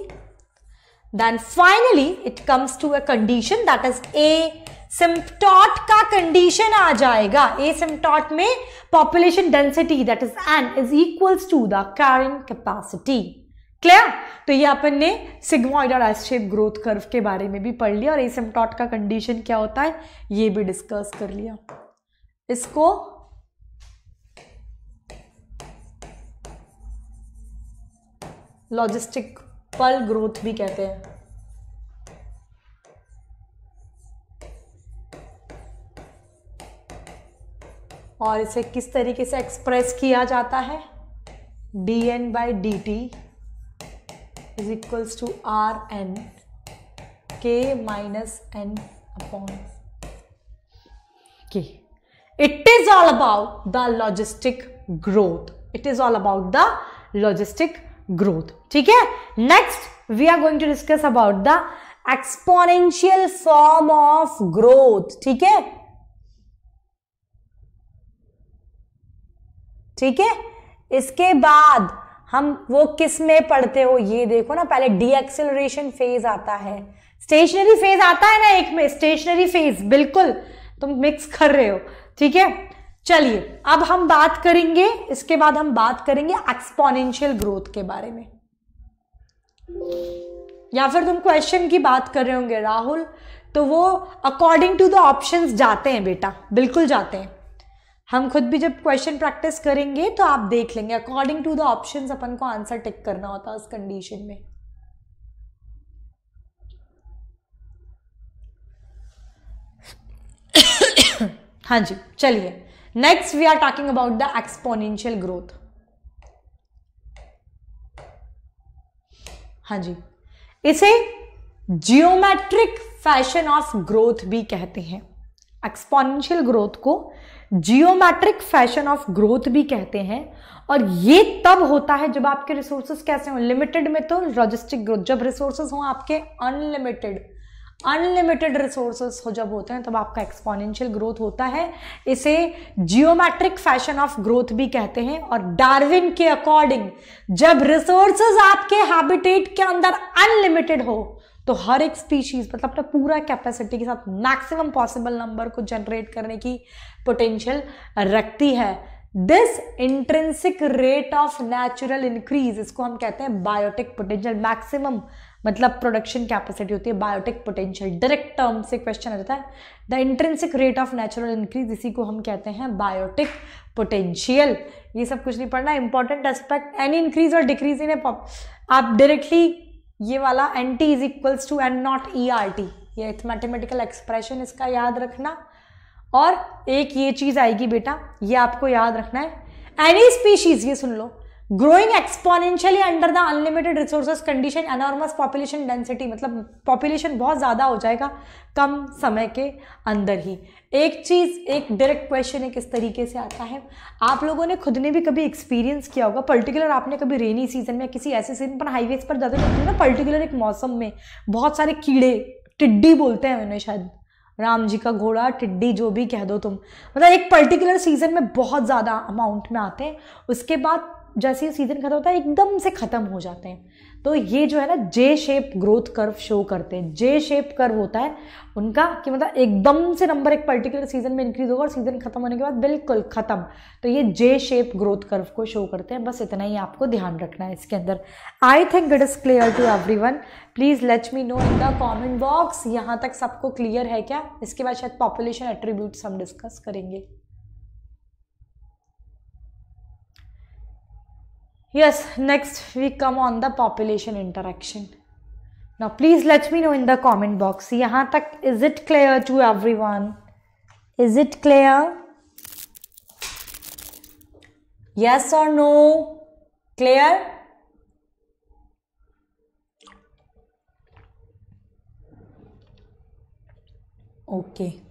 then finally it comes to a condition that is asymptote का कंडीशन आ जाएगा ए सिम्पटॉट में population density that is N is equals to the carrying capacity clear तो ये अपन ने सिग्मोइड और एसशेप ग्रोथ कर्व के बारे में भी पढ़ लिया और ए सिम्पटॉट का कंडीशन क्या होता है ये भी डिस्कस कर लिया इसको लॉजिस्टिक पल ग्रोथ भी कहते हैं और इसे किस तरीके से एक्सप्रेस किया जाता है D N by D T is equals to R N K minus N upon K it is all about the logistic growth it is all about the logistic growth ठीक है next we are going to discuss about the exponential form of growth ठीक है ठीक है इसके बाद हम वो किस में पढ़ते हो ये देखो ना पहले डी एक्सेलरेशन फेज आता है स्टेशनरी फेज आता है ना एक में स्टेशनरी फेज बिल्कुल तुम मिक्स कर रहे हो ठीक है चलिए अब हम बात करेंगे इसके बाद हम बात करेंगे एक्सपोनेंशियल ग्रोथ के बारे में या फिर तुम क्वेश्चन की बात कर रहे होंगे राहुल तो वो अकॉर्डिंग टू द ऑप्शंस जाते हैं बेटा बिल्कुल जाते हैं हम खुद भी जब क्वेश्चन प्रैक्टिस करेंगे तो आप देख लेंगे अकॉर्डिंग टू द ऑप्शन अपन को आंसर टिक करना होता है उस कंडीशन में <coughs> हाँ जी चलिए next we are talking about the exponential growth हाँ जी इसे जियोमेट्रिक फैशन ऑफ ग्रोथ भी कहते हैं एक्सपोनेंशियल ग्रोथ को जियोमेट्रिक फैशन ऑफ ग्रोथ भी कहते हैं और ये तब होता है जब आपके रिसोर्सेज कैसे हों लिमिटेड में तो लॉजिस्टिक ग्रोथ जब रिसोर्सेज हों आपके अनलिमिटेड अनलिमिटेड रिसोर्सेज हो जब होते हैं तब आपका एक्सपोनेंशियल ग्रोथ होता है इसे जियोमेट्रिक फैशन ऑफ ग्रोथ भी कहते हैं और डार्विन के अकॉर्डिंग जब रिसोर्सेज आपके हैबिटेट के अंदर अनलिमिटेड हो तो हर एक स्पीशीज मतलब अपना पूरा कैपेसिटी के साथ मैक्सिमम पॉसिबल नंबर को जनरेट करने की पोटेंशियल रखती है this intrinsic rate of natural increase इसको हम कहते हैं बायोटिक पोटेंशियल मैक्सिमम मतलब प्रोडक्शन कैपेसिटी होती है बायोटिक पोटेंशियल डायरेक्ट टर्म से क्वेश्चन रहता है the intrinsic rate of natural increase इसी को हम कहते हैं बायोटिक पोटेंशियल ये सब कुछ नहीं पढ़ना इंपॉर्टेंट एस्पेक्ट एनी इंक्रीज और डिक्रीज इन ए आप डायरेक्टली ये वाला N T is equals to N naught E R T ये मैथमेटिकल एक्सप्रेशन इसका याद रखना और एक ये चीज़ आएगी बेटा ये आपको याद रखना है एनी स्पीशीज़ ये सुन लो growing exponentially under the unlimited resources condition enormous population density मतलब पॉपुलेशन बहुत ज़्यादा हो जाएगा कम समय के अंदर ही एक चीज़ एक डायरेक्ट क्वेश्चन एक इस तरीके से आता है आप लोगों ने खुद ने भी कभी एक्सपीरियंस किया होगा पर्टिकुलर आपने कभी रेनी सीजन में किसी ऐसे सीजन पर हाईवेज पर जाते हो ना पर्टिकुलर एक मौसम में बहुत सारे कीड़े टिड्डी बोलते हैं उन्हें शायद राम जी का घोड़ा टिड्डी जो भी कह दो तुम मतलब एक पर्टिकुलर सीजन में बहुत ज़्यादा अमाउंट में आते हैं उसके बाद जैसे ही सीज़न ख़त्म होता है एकदम से ख़त्म हो जाते हैं तो ये जो है ना J shape growth curve show करते हैं जे शेप कर्व होता है उनका कि मतलब एकदम से नंबर एक पर्टिकुलर सीज़न में इंक्रीज़ होगा और सीज़न ख़त्म होने के बाद बिल्कुल ख़त्म तो ये जे शेप ग्रोथ कर्व को शो करते हैं बस इतना ही आपको ध्यान रखना है इसके अंदर I think it is clear to everyone please let me know in the comment box यहाँ तक सबको क्लियर है क्या इसके बाद शायद पॉपुलेशन एट्रीब्यूट्स हम डिस्कस करेंगे Yes, next we come on the population interaction. Now please let me know in the comment box. is it clear to everyone? Is it clear? Yes or no? Clear? Okay.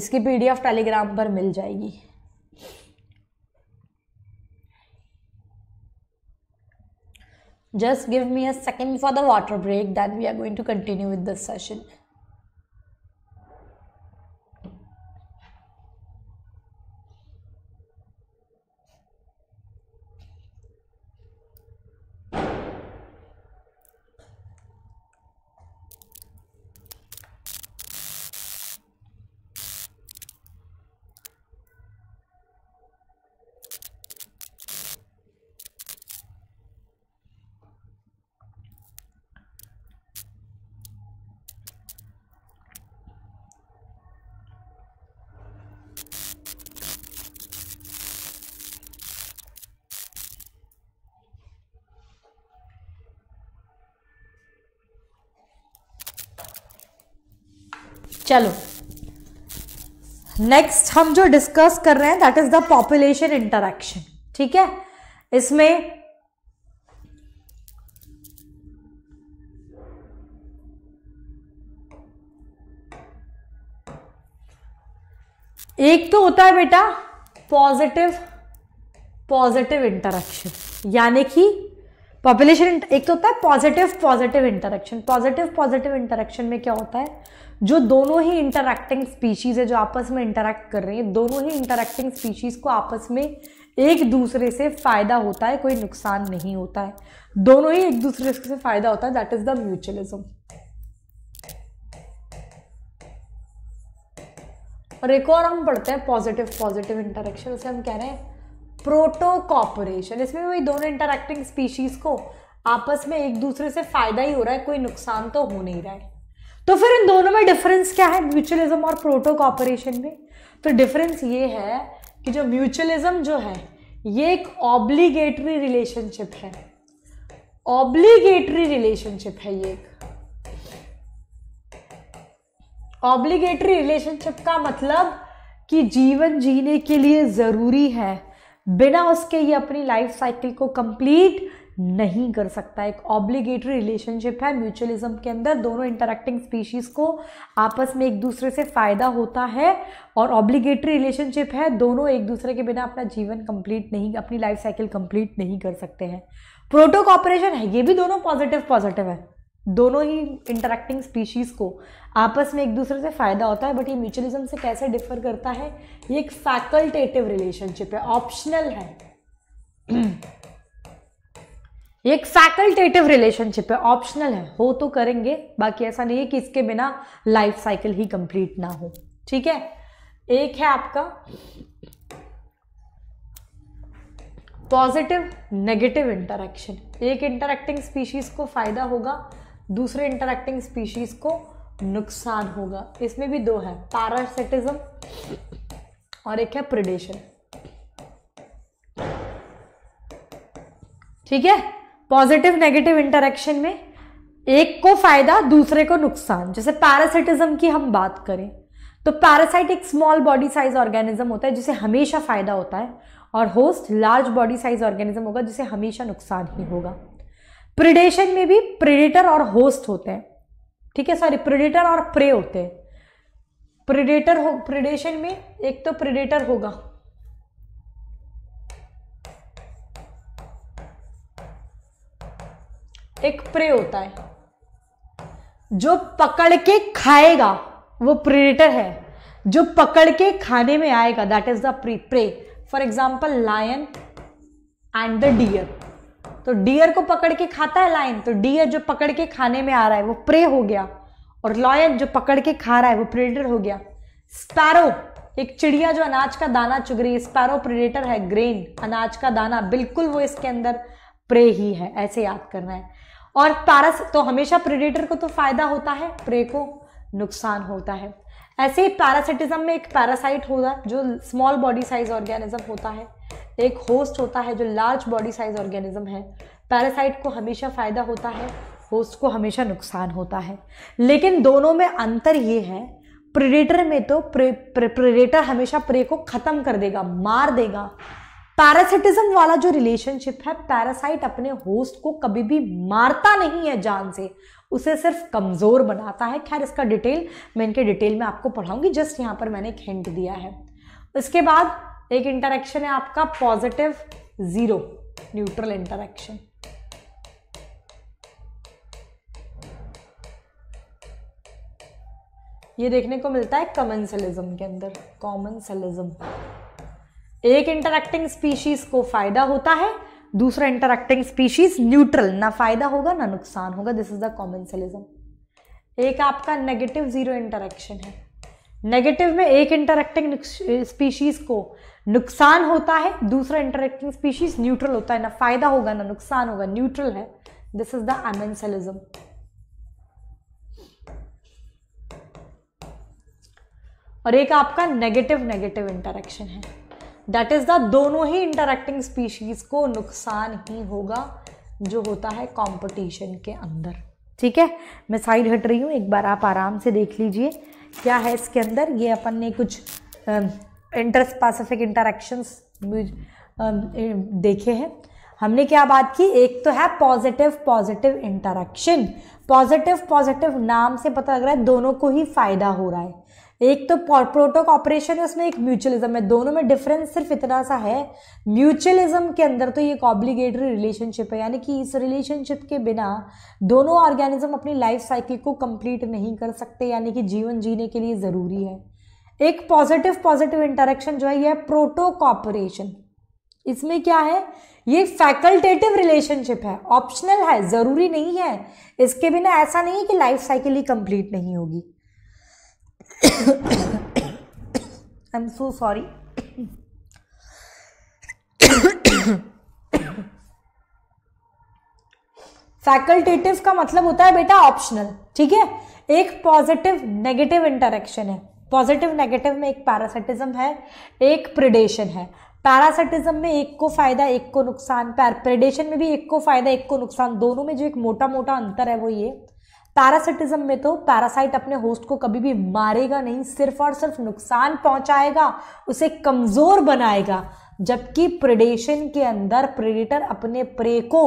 इसकी PDF Telegram पर मिल जाएगी just give me a second for the water break then we are going to continue with this session चलो next हम जो discuss कर रहे हैं that is the population interaction ठीक है इसमें एक तो होता है बेटा पॉजिटिव पॉजिटिव इंटरेक्शन यानी कि पॉपुलेशन एक तो होता है positive positive interaction positive positive interaction में क्या होता है जो दोनों ही इंटरैक्टिंग स्पीशीज़ है जो आपस में इंटरेक्ट कर रही हैं दोनों ही इंटरेक्टिंग स्पीशीज़ को आपस में एक दूसरे से फ़ायदा होता है कोई नुकसान नहीं होता है दोनों ही एक दूसरे से फ़ायदा होता है दैट इज़ द म्यूचुअलिज्म और एक और हम पढ़ते हैं पॉजिटिव पॉजिटिव इंटरेक्शन उसे हम कह रहे हैं प्रोटो इसमें वही दोनों इंटरक्टिंग स्पीशीज को आपस में एक दूसरे से फायदा ही हो रहा है कोई नुकसान तो हो नहीं रहा है तो फिर इन दोनों में डिफरेंस क्या है म्यूचुअलिज्म और प्रोटो में तो डिफरेंस ये है कि जो म्यूचुअलिज्म जो है ये एक ऑब्लीगेटरी रिलेशनशिप है ऑब्लीगेटरी रिलेशनशिप है ये एक ऑब्लीगेटरी रिलेशनशिप का मतलब कि जीवन जीने के लिए ज़रूरी है बिना उसके ये अपनी लाइफ साइकिल को कंप्लीट नहीं कर सकता एक ऑब्लिगेटरी रिलेशनशिप है म्यूचुअलिज्म के अंदर दोनों इंटरेक्टिंग स्पीशीज़ को आपस में एक दूसरे से फ़ायदा होता है और ऑब्लिगेटरी रिलेशनशिप है दोनों एक दूसरे के बिना अपना जीवन कंप्लीट नहीं अपनी लाइफ साइकिल कंप्लीट नहीं कर सकते हैं प्रोटोकॉपरेशन है ये भी दोनों पॉजिटिव पॉजिटिव है दोनों ही इंटरेक्टिंग स्पीशीज़ को आपस में एक दूसरे से फ़ायदा होता है बट ये म्यूचुअलिज्म से कैसे डिफर करता है ये एक फैकल्टेटिव रिलेशनशिप है ऑप्शनल है <clears throat> ये एक फैकल्टेटिव रिलेशनशिप है ऑप्शनल है हो तो करेंगे बाकी ऐसा नहीं है कि इसके बिना लाइफ साइकिल ही कंप्लीट ना हो ठीक है एक है आपका पॉजिटिव नेगेटिव इंटरेक्शन एक इंटरेक्टिंग स्पीशीज को फायदा होगा दूसरे इंटरेक्टिंग स्पीशीज को नुकसान होगा इसमें भी दो है पैरासिटिज्म और एक है प्रिडेशन ठीक है पॉजिटिव नेगेटिव इंटरेक्शन में एक को फायदा दूसरे को नुकसान जैसे पैरासिटिज्म की हम बात करें तो पैरासाइट एक स्मॉल बॉडी साइज ऑर्गेनिज्म होता है जिसे हमेशा फायदा होता है और host large body size organism होगा जिसे हमेशा नुकसान ही होगा प्रिडेशन में भी प्रिडेटर और होस्ट होते हैं ठीक है सॉरी प्रिडेटर और प्रे होते हैं प्रिडेटर हो प्रिडेशन में एक तो प्रिडेटर होगा एक प्रे होता है जो पकड़ के खाएगा वो प्रिडेटर है जो पकड़ के खाने में आएगा that is the prey for example lion and the deer तो डियर को पकड़ के खाता है लाइन तो डियर जो पकड़ के खाने में आ रहा है वो प्रे हो गया और लॉयन जो पकड़ के खा रहा है वो प्रेडेटर हो गया स्पैरो एक चिड़िया जो अनाज का दाना चुग रही है स्पैरो प्रेडेटर है ग्रेन अनाज का दाना बिल्कुल वो इसके अंदर प्रे ही है ऐसे याद करना है और पारस तो हमेशा प्रेडेटर को तो फायदा होता है प्रे को नुकसान होता है ऐसे ही पैरासिटिज्म में एक पैरासाइट होगा जो स्मॉल बॉडी साइज ऑर्गेनिज्म होता है एक होस्ट होता है जो लार्ज बॉडी साइज ऑर्गेनिज्म है पैरासाइट को हमेशा फ़ायदा होता है होस्ट को हमेशा नुकसान होता है लेकिन दोनों में अंतर ये है प्रेडेटर में तो प्रेडेटर हमेशा प्रे को ख़त्म कर देगा मार देगा पैरासिटिज्म वाला जो रिलेशनशिप है पैरासाइट अपने होस्ट को कभी भी मारता नहीं है जान से उसे सिर्फ कमज़ोर बनाता है खैर इसका डिटेल मैं इनके डिटेल में आपको पढ़ाऊंगी जस्ट यहाँ पर मैंने एक हिंट दिया है उसके बाद एक इंटरेक्शन है आपका पॉजिटिव जीरो न्यूट्रल इंटरेक्शन ये देखने को मिलता है कॉमन सेलिज्म के अंदर कॉमन सेलिज्म एक इंटरेक्टिंग स्पीशीज को फायदा होता है दूसरा इंटरेक्टिंग स्पीशीज न्यूट्रल ना फायदा होगा ना नुकसान होगा this is the commensalism एक आपका नेगेटिव जीरो इंटरेक्शन है नेगेटिव में एक इंटरेक्टिंग स्पीशीज को नुकसान होता है दूसरा इंटरेक्टिंग स्पीशीज न्यूट्रल होता है ना फायदा होगा ना नुकसान होगा न्यूट्रल है दिस इज द एमेंसेलिज्म और एक आपका नेगेटिव नेगेटिव इंटरेक्शन है दैट इज द दोनों ही इंटरेक्टिंग स्पीशीज को नुकसान ही होगा जो होता है कंपटीशन के अंदर ठीक है मैं साइड हट रही हूँ एक बार आप आराम से देख लीजिए क्या है इसके अंदर ये अपन ने कुछ इंटर स्पेसिफिक इंटरेक्शंस देखे हैं हमने क्या बात की एक तो है positive positive interaction positive positive नाम से पता लग रहा है दोनों को ही फायदा हो रहा है एक तो प्रोटो कॉपरेशन है उसमें एक म्यूचुअलिज्म है दोनों में डिफरेंस सिर्फ इतना सा है म्यूचुअलिज्म के अंदर तो ये एक ऑब्लिगेटरी रिलेशनशिप है यानी कि इस रिलेशनशिप के बिना दोनों ऑर्गेनिज्म अपनी लाइफ साइकिल को कंप्लीट नहीं कर सकते यानी कि जीवन जीने के लिए ज़रूरी है एक पॉजिटिव पॉजिटिव इंटरेक्शन जो है यह प्रोटो कॉपरेशन इसमें क्या है ये फैकल्टेटिव रिलेशनशिप है ऑप्शनल है ज़रूरी नहीं है इसके बिना ऐसा नहीं है कि लाइफ साइकिल ही कंप्लीट नहीं होगी I am so sorry facultative का मतलब होता है बेटा ऑप्शनल ठीक है एक पॉजिटिव नेगेटिव इंटरेक्शन है पॉजिटिव नेगेटिव में एक पैरासिटिज्म है एक प्रिडेशन है पैरासिटिज्म में एक को फ़ायदा एक को नुकसान प्रिडेशन में भी एक को फ़ायदा एक को नुकसान दोनों में जो एक मोटा मोटा अंतर है वो ये पैरासिटिज्म में तो पैरासाइट अपने होस्ट को कभी भी मारेगा नहीं सिर्फ और सिर्फ नुकसान पहुंचाएगा उसे कमज़ोर बनाएगा जबकि प्रिडेशन के अंदर प्रेडेटर अपने प्रे को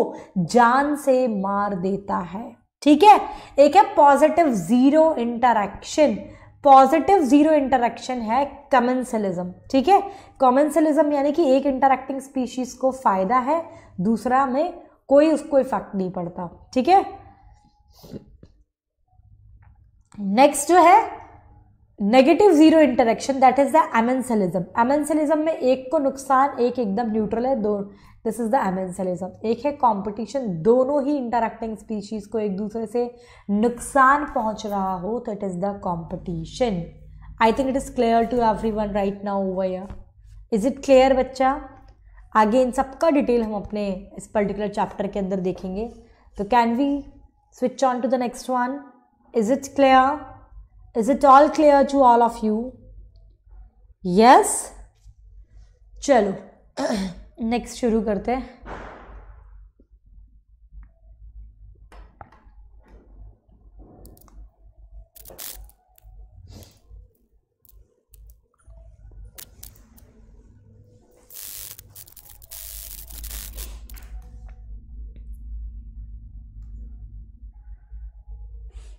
जान से मार देता है ठीक है एक है positive zero interaction positive zero interaction है कमेंसलिज्म ठीक है कॉमेंसलिज्म यानी कि एक इंटरेक्टिंग स्पीशीज को फायदा है दूसरा में कोई उसको इफेक्ट नहीं पड़ता ठीक है नेक्स्ट जो है negative zero interaction that is the amensalism amensalism में एक को नुकसान एक एकदम न्यूट्रल है दो दिस इज़ द एमेंसलिज्म एक है कॉम्पिटिशन दोनों ही इंटरक्टिंग स्पीशीज़ को एक दूसरे से नुकसान पहुंच रहा हो तो it is the competition I think it is clear to everyone right now over is it clear बच्चा आगे इन सबका डिटेल हम अपने इस पर्टिकुलर चैप्टर के अंदर देखेंगे तो can we switch on to the next one is it clear is it all clear to all of you yes चलो <clears throat> नेक्स्ट शुरू करते हैं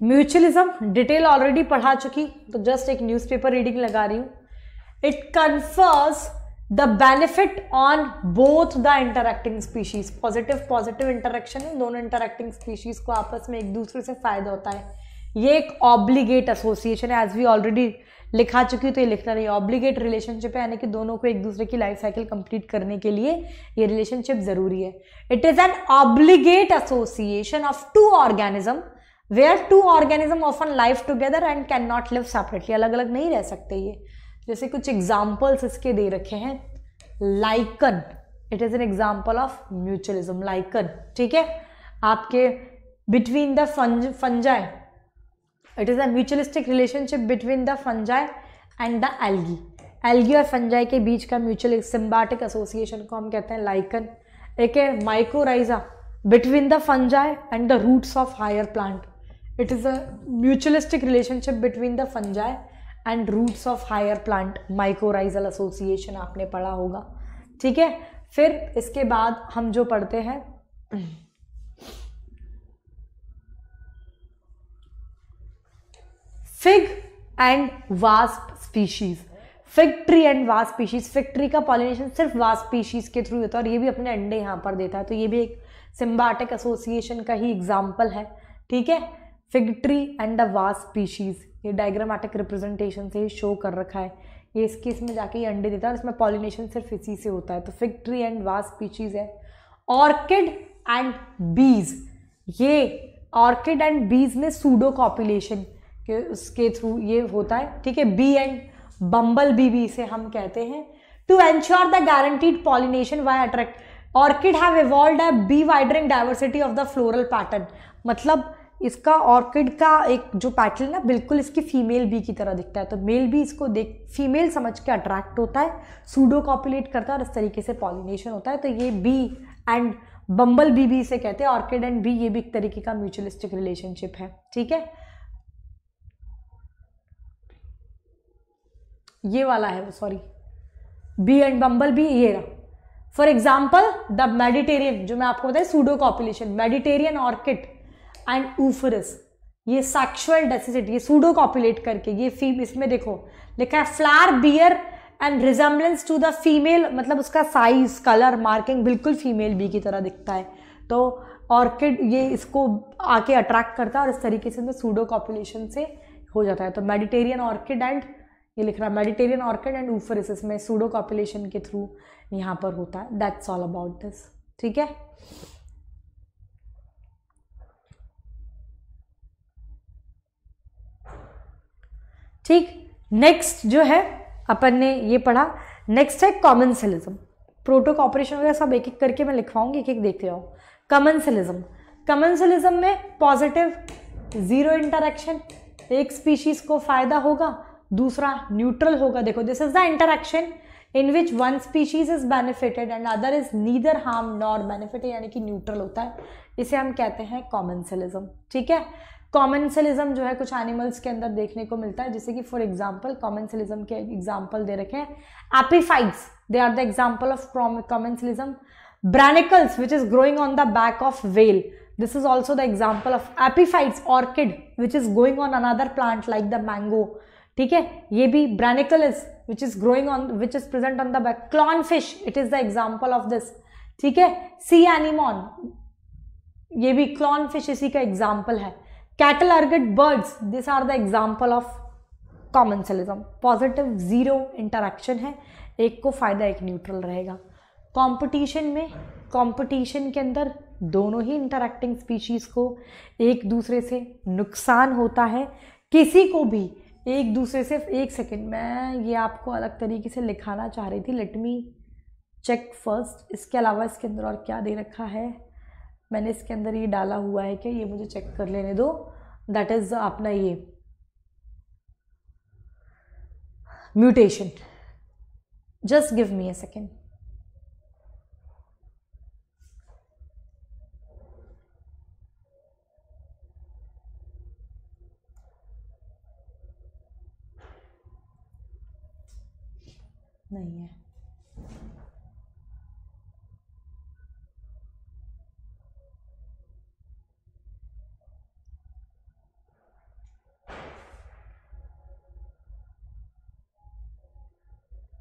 म्यूचुअलिज्म डिटेल ऑलरेडी पढ़ा चुकी तो जस्ट एक न्यूज़पेपर रीडिंग लगा रही हूँ it confers the benefit on both the interacting species positive positive interaction है दोनों इंटरक्टिंग स्पीशीज को आपस में एक दूसरे से फायदा होता है ये एक obligate association as we we ऑलरेडी लिखा चुकी हूँ तो ये लिखना नहीं ऑब्लिगेट रिलेशनशिप है यानी कि दोनों को एक दूसरे की लाइफ साइकिल कंप्लीट करने के लिए ये रिलेशनशिप ज़रूरी है it is an obligate association of two organism where two organism of on life together and cannot live separately अलग अलग नहीं रह सकते ये जैसे कुछ एग्जाम्पल्स इसके दे रखे हैं lichen it is an example of mutualism lichen ठीक है आपके between the fungi fungi it is a mutualistic relationship between the fungi and the algae algae और फंजाई के बीच का म्यूचुअल सिम्बाटिक एसोसिएशन को हम कहते हैं लाइकन एक है mycorrhiza between the fungi and the roots of higher plant it is a mutualistic relationship between the fungi and roots of higher plant mycorrhizal association आपने पढ़ा होगा ठीक है फिर इसके बाद हम जो पढ़ते हैं fig and wasp species fig tree and wasp species fig tree का पॉलिनेशन सिर्फ वास्प स्पीशीज के थ्रू होता है और ये भी अपने अंडे यहाँ पर देता है तो ये भी एक सिम्बाटिक एसोसिएशन का ही एग्जाम्पल है ठीक है fig tree and the wasp species ये डायग्रामेटिक रिप्रेजेंटेशन से ही शो कर रखा है ये इसके इसमें जाके ये अंडे देता है और इसमें पॉलिनेशन सिर्फ इसी से होता है तो फिग ट्री एंड वास स्पीचीज़ है ऑर्किड एंड बीज ये ऑर्किड एंड बीज में सूडो कॉपुलेशन के उसके थ्रू ये होता है ठीक है bee and bumble bee bee इसे हम कहते हैं to ensure the guaranteed pollination why attract orchid have evolve a bewildering diversity of the floral pattern मतलब इसका ऑर्किड का एक जो पैटर्न ना बिल्कुल इसकी फीमेल बी की तरह दिखता है तो मेल भी इसको देख फीमेल समझ के अट्रैक्ट होता है सूडो कॉपुलेट करता है और इस तरीके से पॉलिनेशन होता है तो ये बी एंड बम्बल बी भी इसे कहते हैं ऑर्किड एंड बी ये भी एक तरीके का म्यूचुअलिस्टिक रिलेशनशिप है ठीक है ये वाला है sorry bee and bumble bee ये रहा फॉर एग्जाम्पल द मेडिटेरियन जो मैं आपको बताया pseudo copulation Mediterranean orchid and Ophrys ये सेक्शुअल डेसिसिट ये सूडो कॉपुलेट करके ये फीम इसमें देखो लिखा है flower bear and resemblance to the female मतलब उसका साइज कलर मार्किंग बिल्कुल फीमेल बी की तरह दिखता है तो ऑर्किड ये इसको आके अट्रैक्ट करता है और इस तरीके से सूडो कॉपुलेशन से हो जाता है तो मेडिटेरियन ऑर्किड एंड ये लिख रहा है मेडिटेरियन ऑर्किड एंड ऊफरिस इसमें सूडो कॉपुलेशन के थ्रू यहाँ पर होता है दैट्स ऑल अबाउट दिस ठीक है ठीक नेक्स्ट जो है अपन ने ये पढ़ा नेक्स्ट है कॉमन सेलिज्म प्रोटोक ऑपरेशन वगैरह सब एक एक करके मैं लिखवाऊंगी एक एक देखते रहो कमन सेलिज्म कमन सेलिज्म में पॉजिटिव ज़ीरो इंटरेक्शन एक स्पीशीज को फ़ायदा होगा दूसरा न्यूट्रल होगा देखो this is the interaction in which one species is benefited and other is neither harm nor benefit यानी कि न्यूट्रल होता है इसे हम कहते हैं कॉमन सेलिज्म ठीक है कॉमेंसलिज्म जो है कुछ एनिमल्स के अंदर देखने को मिलता है जैसे कि फॉर एग्जाम्पल कॉमेंसलिज्म के एग्जाम्पल दे रखे हैं epiphytes they are the example of commensalism barnacles which is growing on the back of whale this is also the example of epiphytes orchid which is going on another plant like the mango ठीक है ये भी is which is growing on which is present on the back clown fish it is the example of this ठीक है सी एनिमॉन ये भी clone fish इसी का एग्जाम्पल है cattle argot birds these are the example of commensalism positive zero interaction है एक को फ़ायदा एक न्यूट्रल रहेगा कंपटीशन में कंपटीशन के अंदर दोनों ही इंटरेक्टिंग स्पीशीज़ को एक दूसरे से नुकसान होता है किसी को भी एक दूसरे से एक सेकेंड मैं ये आपको अलग तरीके से लिखाना चाह रही थी लेटमी चेक फर्स्ट इसके अलावा इसके अंदर और क्या दे रखा है मैंने इसके अंदर ये डाला हुआ है क्या ये मुझे चेक कर लेने दो दैट इज़ अपना ये mutation just give me a second नहीं है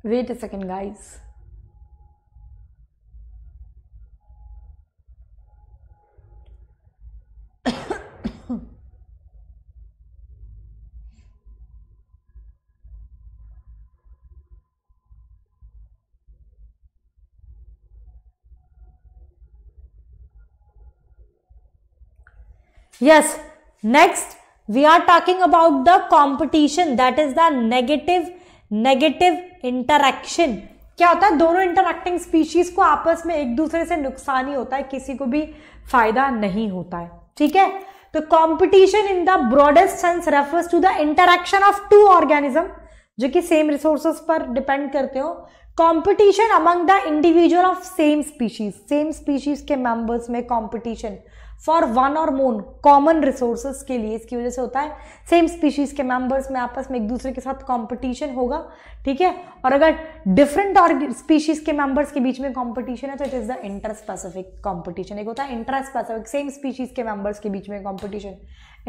Wait a second, guys. yes next we are talking about the competition that is the negative negative interaction क्या होता है दोनों इंटरक्टिंग स्पीशीज को आपस में एक दूसरे से नुकसान ही होता है किसी को भी फायदा नहीं होता है ठीक है तो competition in the broadest sense refers to the interaction of two organism जो कि सेम रिसोर्सेस पर डिपेंड करते हो competition among the individual of same species same species के मेंबर्स में competition for one or more common resources के लिए इसकी वजह से होता है सेम स्पीशीज के मेंबर्स में आपस में एक दूसरे के साथ कंपटीशन होगा ठीक है और अगर डिफरेंट और स्पीशीज के मेंबर्स के बीच में कंपटीशन है तो it is the interspecific competition एक होता है इंटर स्पेसिफिक सेम स्पीशीज के मेंबर्स के बीच में competition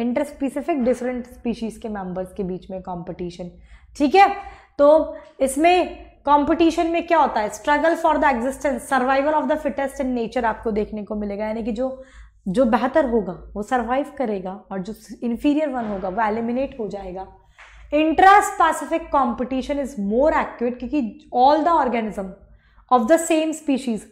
interspecific different species के मेंबर्स के बीच में कॉम्पिटिशन ठीक है तो इसमें कंपटीशन में क्या होता है struggle for the existence survival of the fittest in nature आपको देखने को मिलेगा यानी कि जो जो बेहतर होगा वो सर्वाइव करेगा और जो इन्फीरियर वन होगा वो एलिमिनेट हो जाएगा intraspecific competition is more acute क्योंकि all the organism of the same species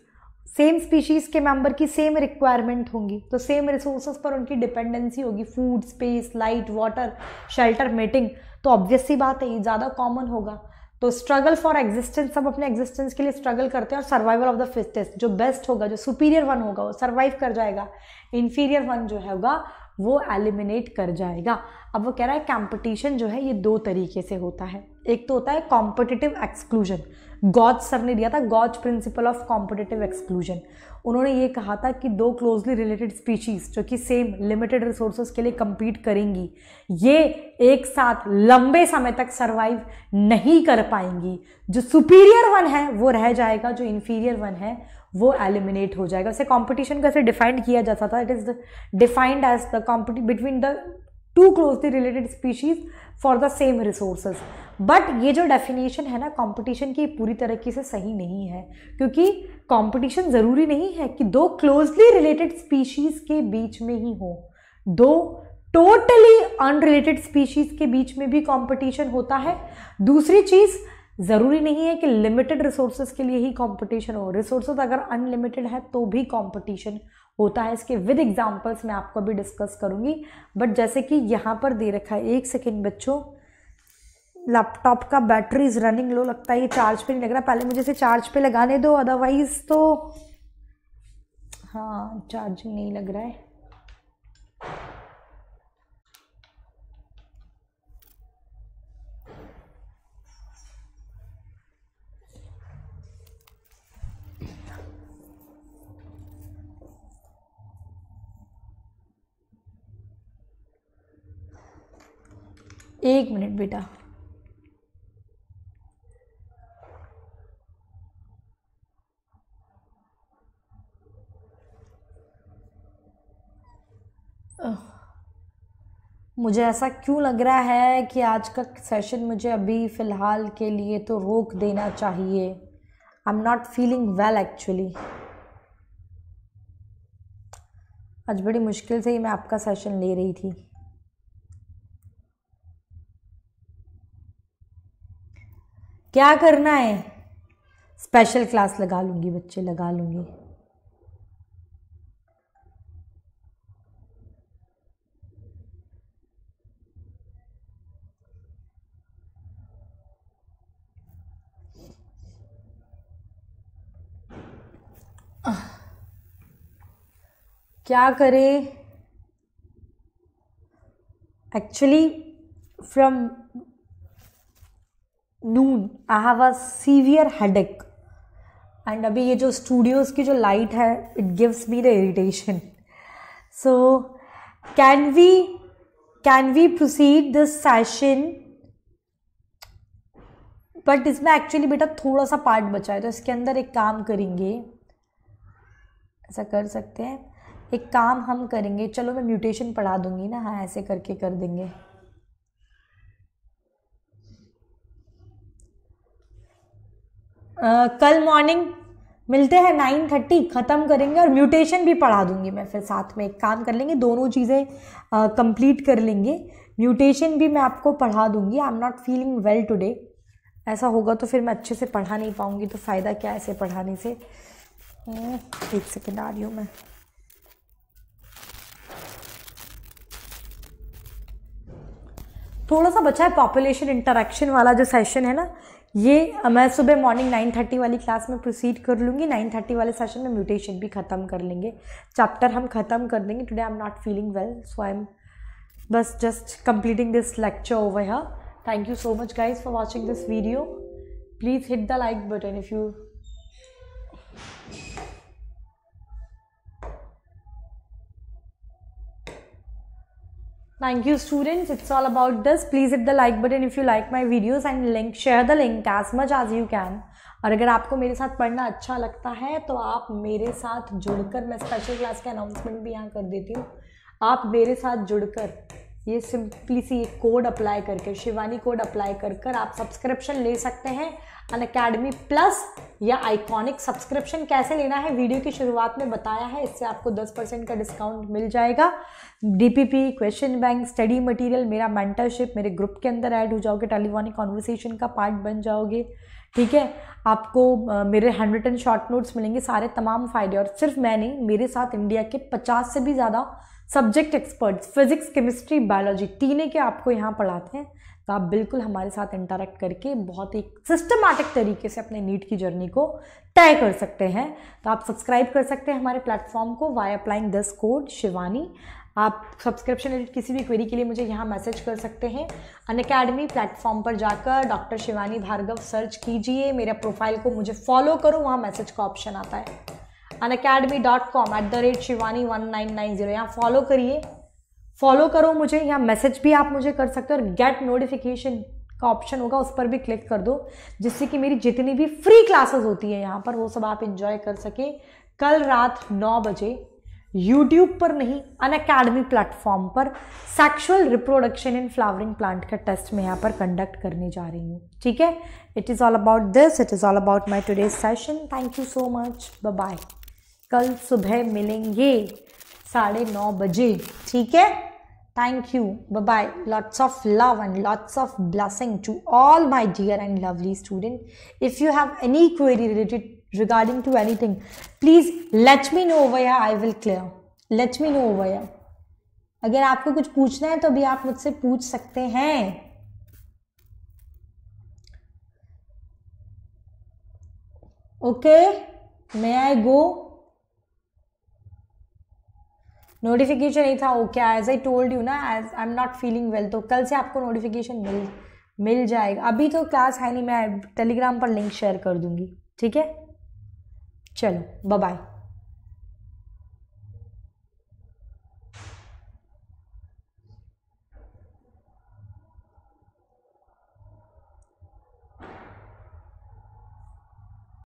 same species के मेंबर की सेम रिक्वायरमेंट होंगी तो सेम रिसोर्सेज पर उनकी डिपेंडेंसी होगी food space light water shelter mating तो ऑब्वियस सी बात है ये ज़्यादा कॉमन होगा तो स्ट्रगल फॉर एग्जिस्टेंस सब अपने एग्जिस्टेंस के लिए स्ट्रगल करते हैं और सर्वाइवल ऑफ द फिटेस्ट जो बेस्ट होगा जो सुपीरियर वन होगा वो सर्वाइव कर जाएगा इन्फीरियर वन जो होगा वो एलिमिनेट कर जाएगा अब वो कह रहा है कंपटीशन जो है ये दो तरीके से होता है एक तो होता है कॉम्पिटिटिव एक्सक्लूजन गॉज सर ने दिया था Gause principle of competitive exclusion उन्होंने ये कहा था कि दो क्लोजली रिलेटेड स्पीशीज जो कि सेम लिमिटेड रिसोर्सेज के लिए कम्पीट करेंगी ये एक साथ लंबे समय तक सर्वाइव नहीं कर पाएंगी जो सुपीरियर वन है वो रह जाएगा जो इन्फीरियर वन है वो एलिमिनेट हो जाएगा उसे कॉम्पिटिशन कैसे ऐसे डिफाइंड किया जाता था it is defined as the competition between the two closely related species for the same resources but ये जो डेफिनेशन है ना कंपटीशन की पूरी तरीके से सही नहीं है क्योंकि कंपटीशन ज़रूरी नहीं है कि दो क्लोजली रिलेटेड स्पीशीज़ के बीच में ही हो दो टोटली अनरिलेटेड स्पीशीज़ के बीच में भी कंपटीशन होता है दूसरी चीज़ ज़रूरी नहीं है कि लिमिटेड रिसोर्सेज के लिए ही कंपटीशन हो रिसोर्सेज अगर अनलिमिटेड है तो भी कंपटीशन होता है इसके विद एग्जाम्पल्स मैं आपको भी डिस्कस करूँगी बट जैसे कि यहाँ पर दे रखा है एक सेकेंड बच्चों लैपटॉप का बैटरी इज़ रनिंग लो लगता है ये चार्ज पे नहीं लग रहा पहले मुझे इसे चार्ज पे लगाने दो अदरवाइज़ तो हाँ चार्जिंग नहीं लग रहा है एक मिनट बेटा मुझे ऐसा क्यों लग रहा है कि आज का सेशन मुझे अभी फ़िलहाल के लिए तो रोक देना चाहिए I am not feeling well actually आज बड़ी मुश्किल से ही मैं आपका सेशन ले रही थी क्या करना है स्पेशल क्लास लगा लूंगी बच्चे लगा लूंगी क्या करें actually from noon I have a severe ache and अभी ये जो स्टूडियोज़ की जो लाइट है it gives me the irritation so can we can we proceed this session but इसमें एक्चुअली बेटा थोड़ा सा पार्ट बचा है तो इसके अंदर एक काम करेंगे ऐसा कर सकते हैं एक काम हम करेंगे चलो मैं म्यूटेशन पढ़ा दूंगी ना हाँ ऐसे करके कर देंगे कल मॉर्निंग मिलते हैं नाइन थर्टी ख़त्म करेंगे और म्यूटेशन भी पढ़ा दूंगी मैं फिर साथ में एक काम कर लेंगे दोनों चीज़ें कंप्लीट कर लेंगे म्यूटेशन भी मैं आपको पढ़ा दूंगी I am not feeling well today ऐसा होगा तो फिर मैं अच्छे से पढ़ा नहीं पाऊंगी तो फ़ायदा क्या है ऐसे पढ़ाने से हम्म, एक सेकेंड आ रही हूँ मैं थोड़ा सा बचा है पॉपुलेशन इंटरेक्शन वाला जो सेशन है ना ये मैं सुबह मॉर्निंग नाइन थर्टी वाली क्लास में प्रोसीड कर लूँगी नाइन थर्टी वाले सेशन में म्यूटेशन भी ख़त्म कर लेंगे चैप्टर हम ख़त्म कर देंगे today I am not feeling well so I am बस just completing this lecture over here. Thank you so much guys for watching this video please hit the like button if you thank you students it's all about this. Please hit the like button if you like my videos and link share the link as much as you can और अगर आपको मेरे साथ पढ़ना अच्छा लगता है तो आप मेरे साथ जुड़कर मैं स्पेशल क्लास के अनाउंसमेंट भी यहाँ कर देती हूँ आप मेरे साथ जुड़कर ये सिंपली सी एक कोड अप्लाई करके शिवानी कोड अप्लाई कर कर आप सब्सक्रिप्शन ले सकते हैं अन अकेडमी प्लस या आइकॉनिक सब्सक्रिप्शन कैसे लेना है वीडियो की शुरुआत में बताया है इससे आपको 10 परसेंट का डिस्काउंट मिल जाएगा DPP question bank study material मेरा मेंटरशिप मेरे ग्रुप के अंदर ऐड हो जाओगे टेलीफोनिक कॉन्वर्सेशन का पार्ट बन जाओगे ठीक है आपको मेरे हैंड रिटन शॉर्ट नोट्स मिलेंगे सारे तमाम फ़ायदे और सिर्फ मैं नहीं मेरे साथ इंडिया के पचास से भी ज़्यादा subject experts physics chemistry biology तीने के आपको यहाँ पढ़ाते हैं तो आप बिल्कुल हमारे साथ इंटरेक्ट करके बहुत ही सिस्टमैटिक तरीके से अपने नीट की जर्नी को तय कर सकते हैं तो आप सब्सक्राइब कर सकते हैं हमारे प्लेटफॉर्म को by applying this code Shivani आप सब्सक्रिप्शन रिलेटेड किसी भी क्वेरी के लिए मुझे यहाँ मैसेज कर सकते हैं अन अकेडमी प्लेटफॉर्म पर जाकर डॉक्टर शिवानी भार्गव सर्च कीजिए मेरा प्रोफाइल को मुझे फॉलो करो वहाँ मैसेज का ऑप्शन आता है Unacademy dot com at the rate Shivani one nine nine zero यहाँ फॉलो करिए फॉलो करो मुझे यहाँ मैसेज भी आप मुझे कर सकते हो और गेट नोटिफिकेशन का ऑप्शन होगा उस पर भी क्लिक कर दो जिससे कि मेरी जितनी भी फ्री क्लासेस होती है यहाँ पर वो सब आप इन्जॉय कर सकें कल रात नौ बजे यूट्यूब पर नहीं अन अकेडमी प्लेटफॉर्म पर sexual reproduction in flowering plant का टेस्ट मैं यहाँ पर कंडक्ट करने जा रही हूँ ठीक है it is all about this it is all about my today session thank you so much bye कल सुबह मिलेंगे साढ़े नौ बजे ठीक है thank you bye lots of love and lots of blessing to all my dear and lovely student if you have any query related regarding to anything please let me know over here i will clear let me know over here अगर आपको कुछ पूछना है तो भी आप मुझसे पूछ सकते हैं ओके मे आई गो नोटिफिकेशन ही था okay as I told you ना as I am not feeling well तो कल से आपको नोटिफिकेशन मिल मिल जाएगा अभी तो क्लास है नहीं मैं टेलीग्राम पर लिंक शेयर कर दूंगी ठीक है चलो बाय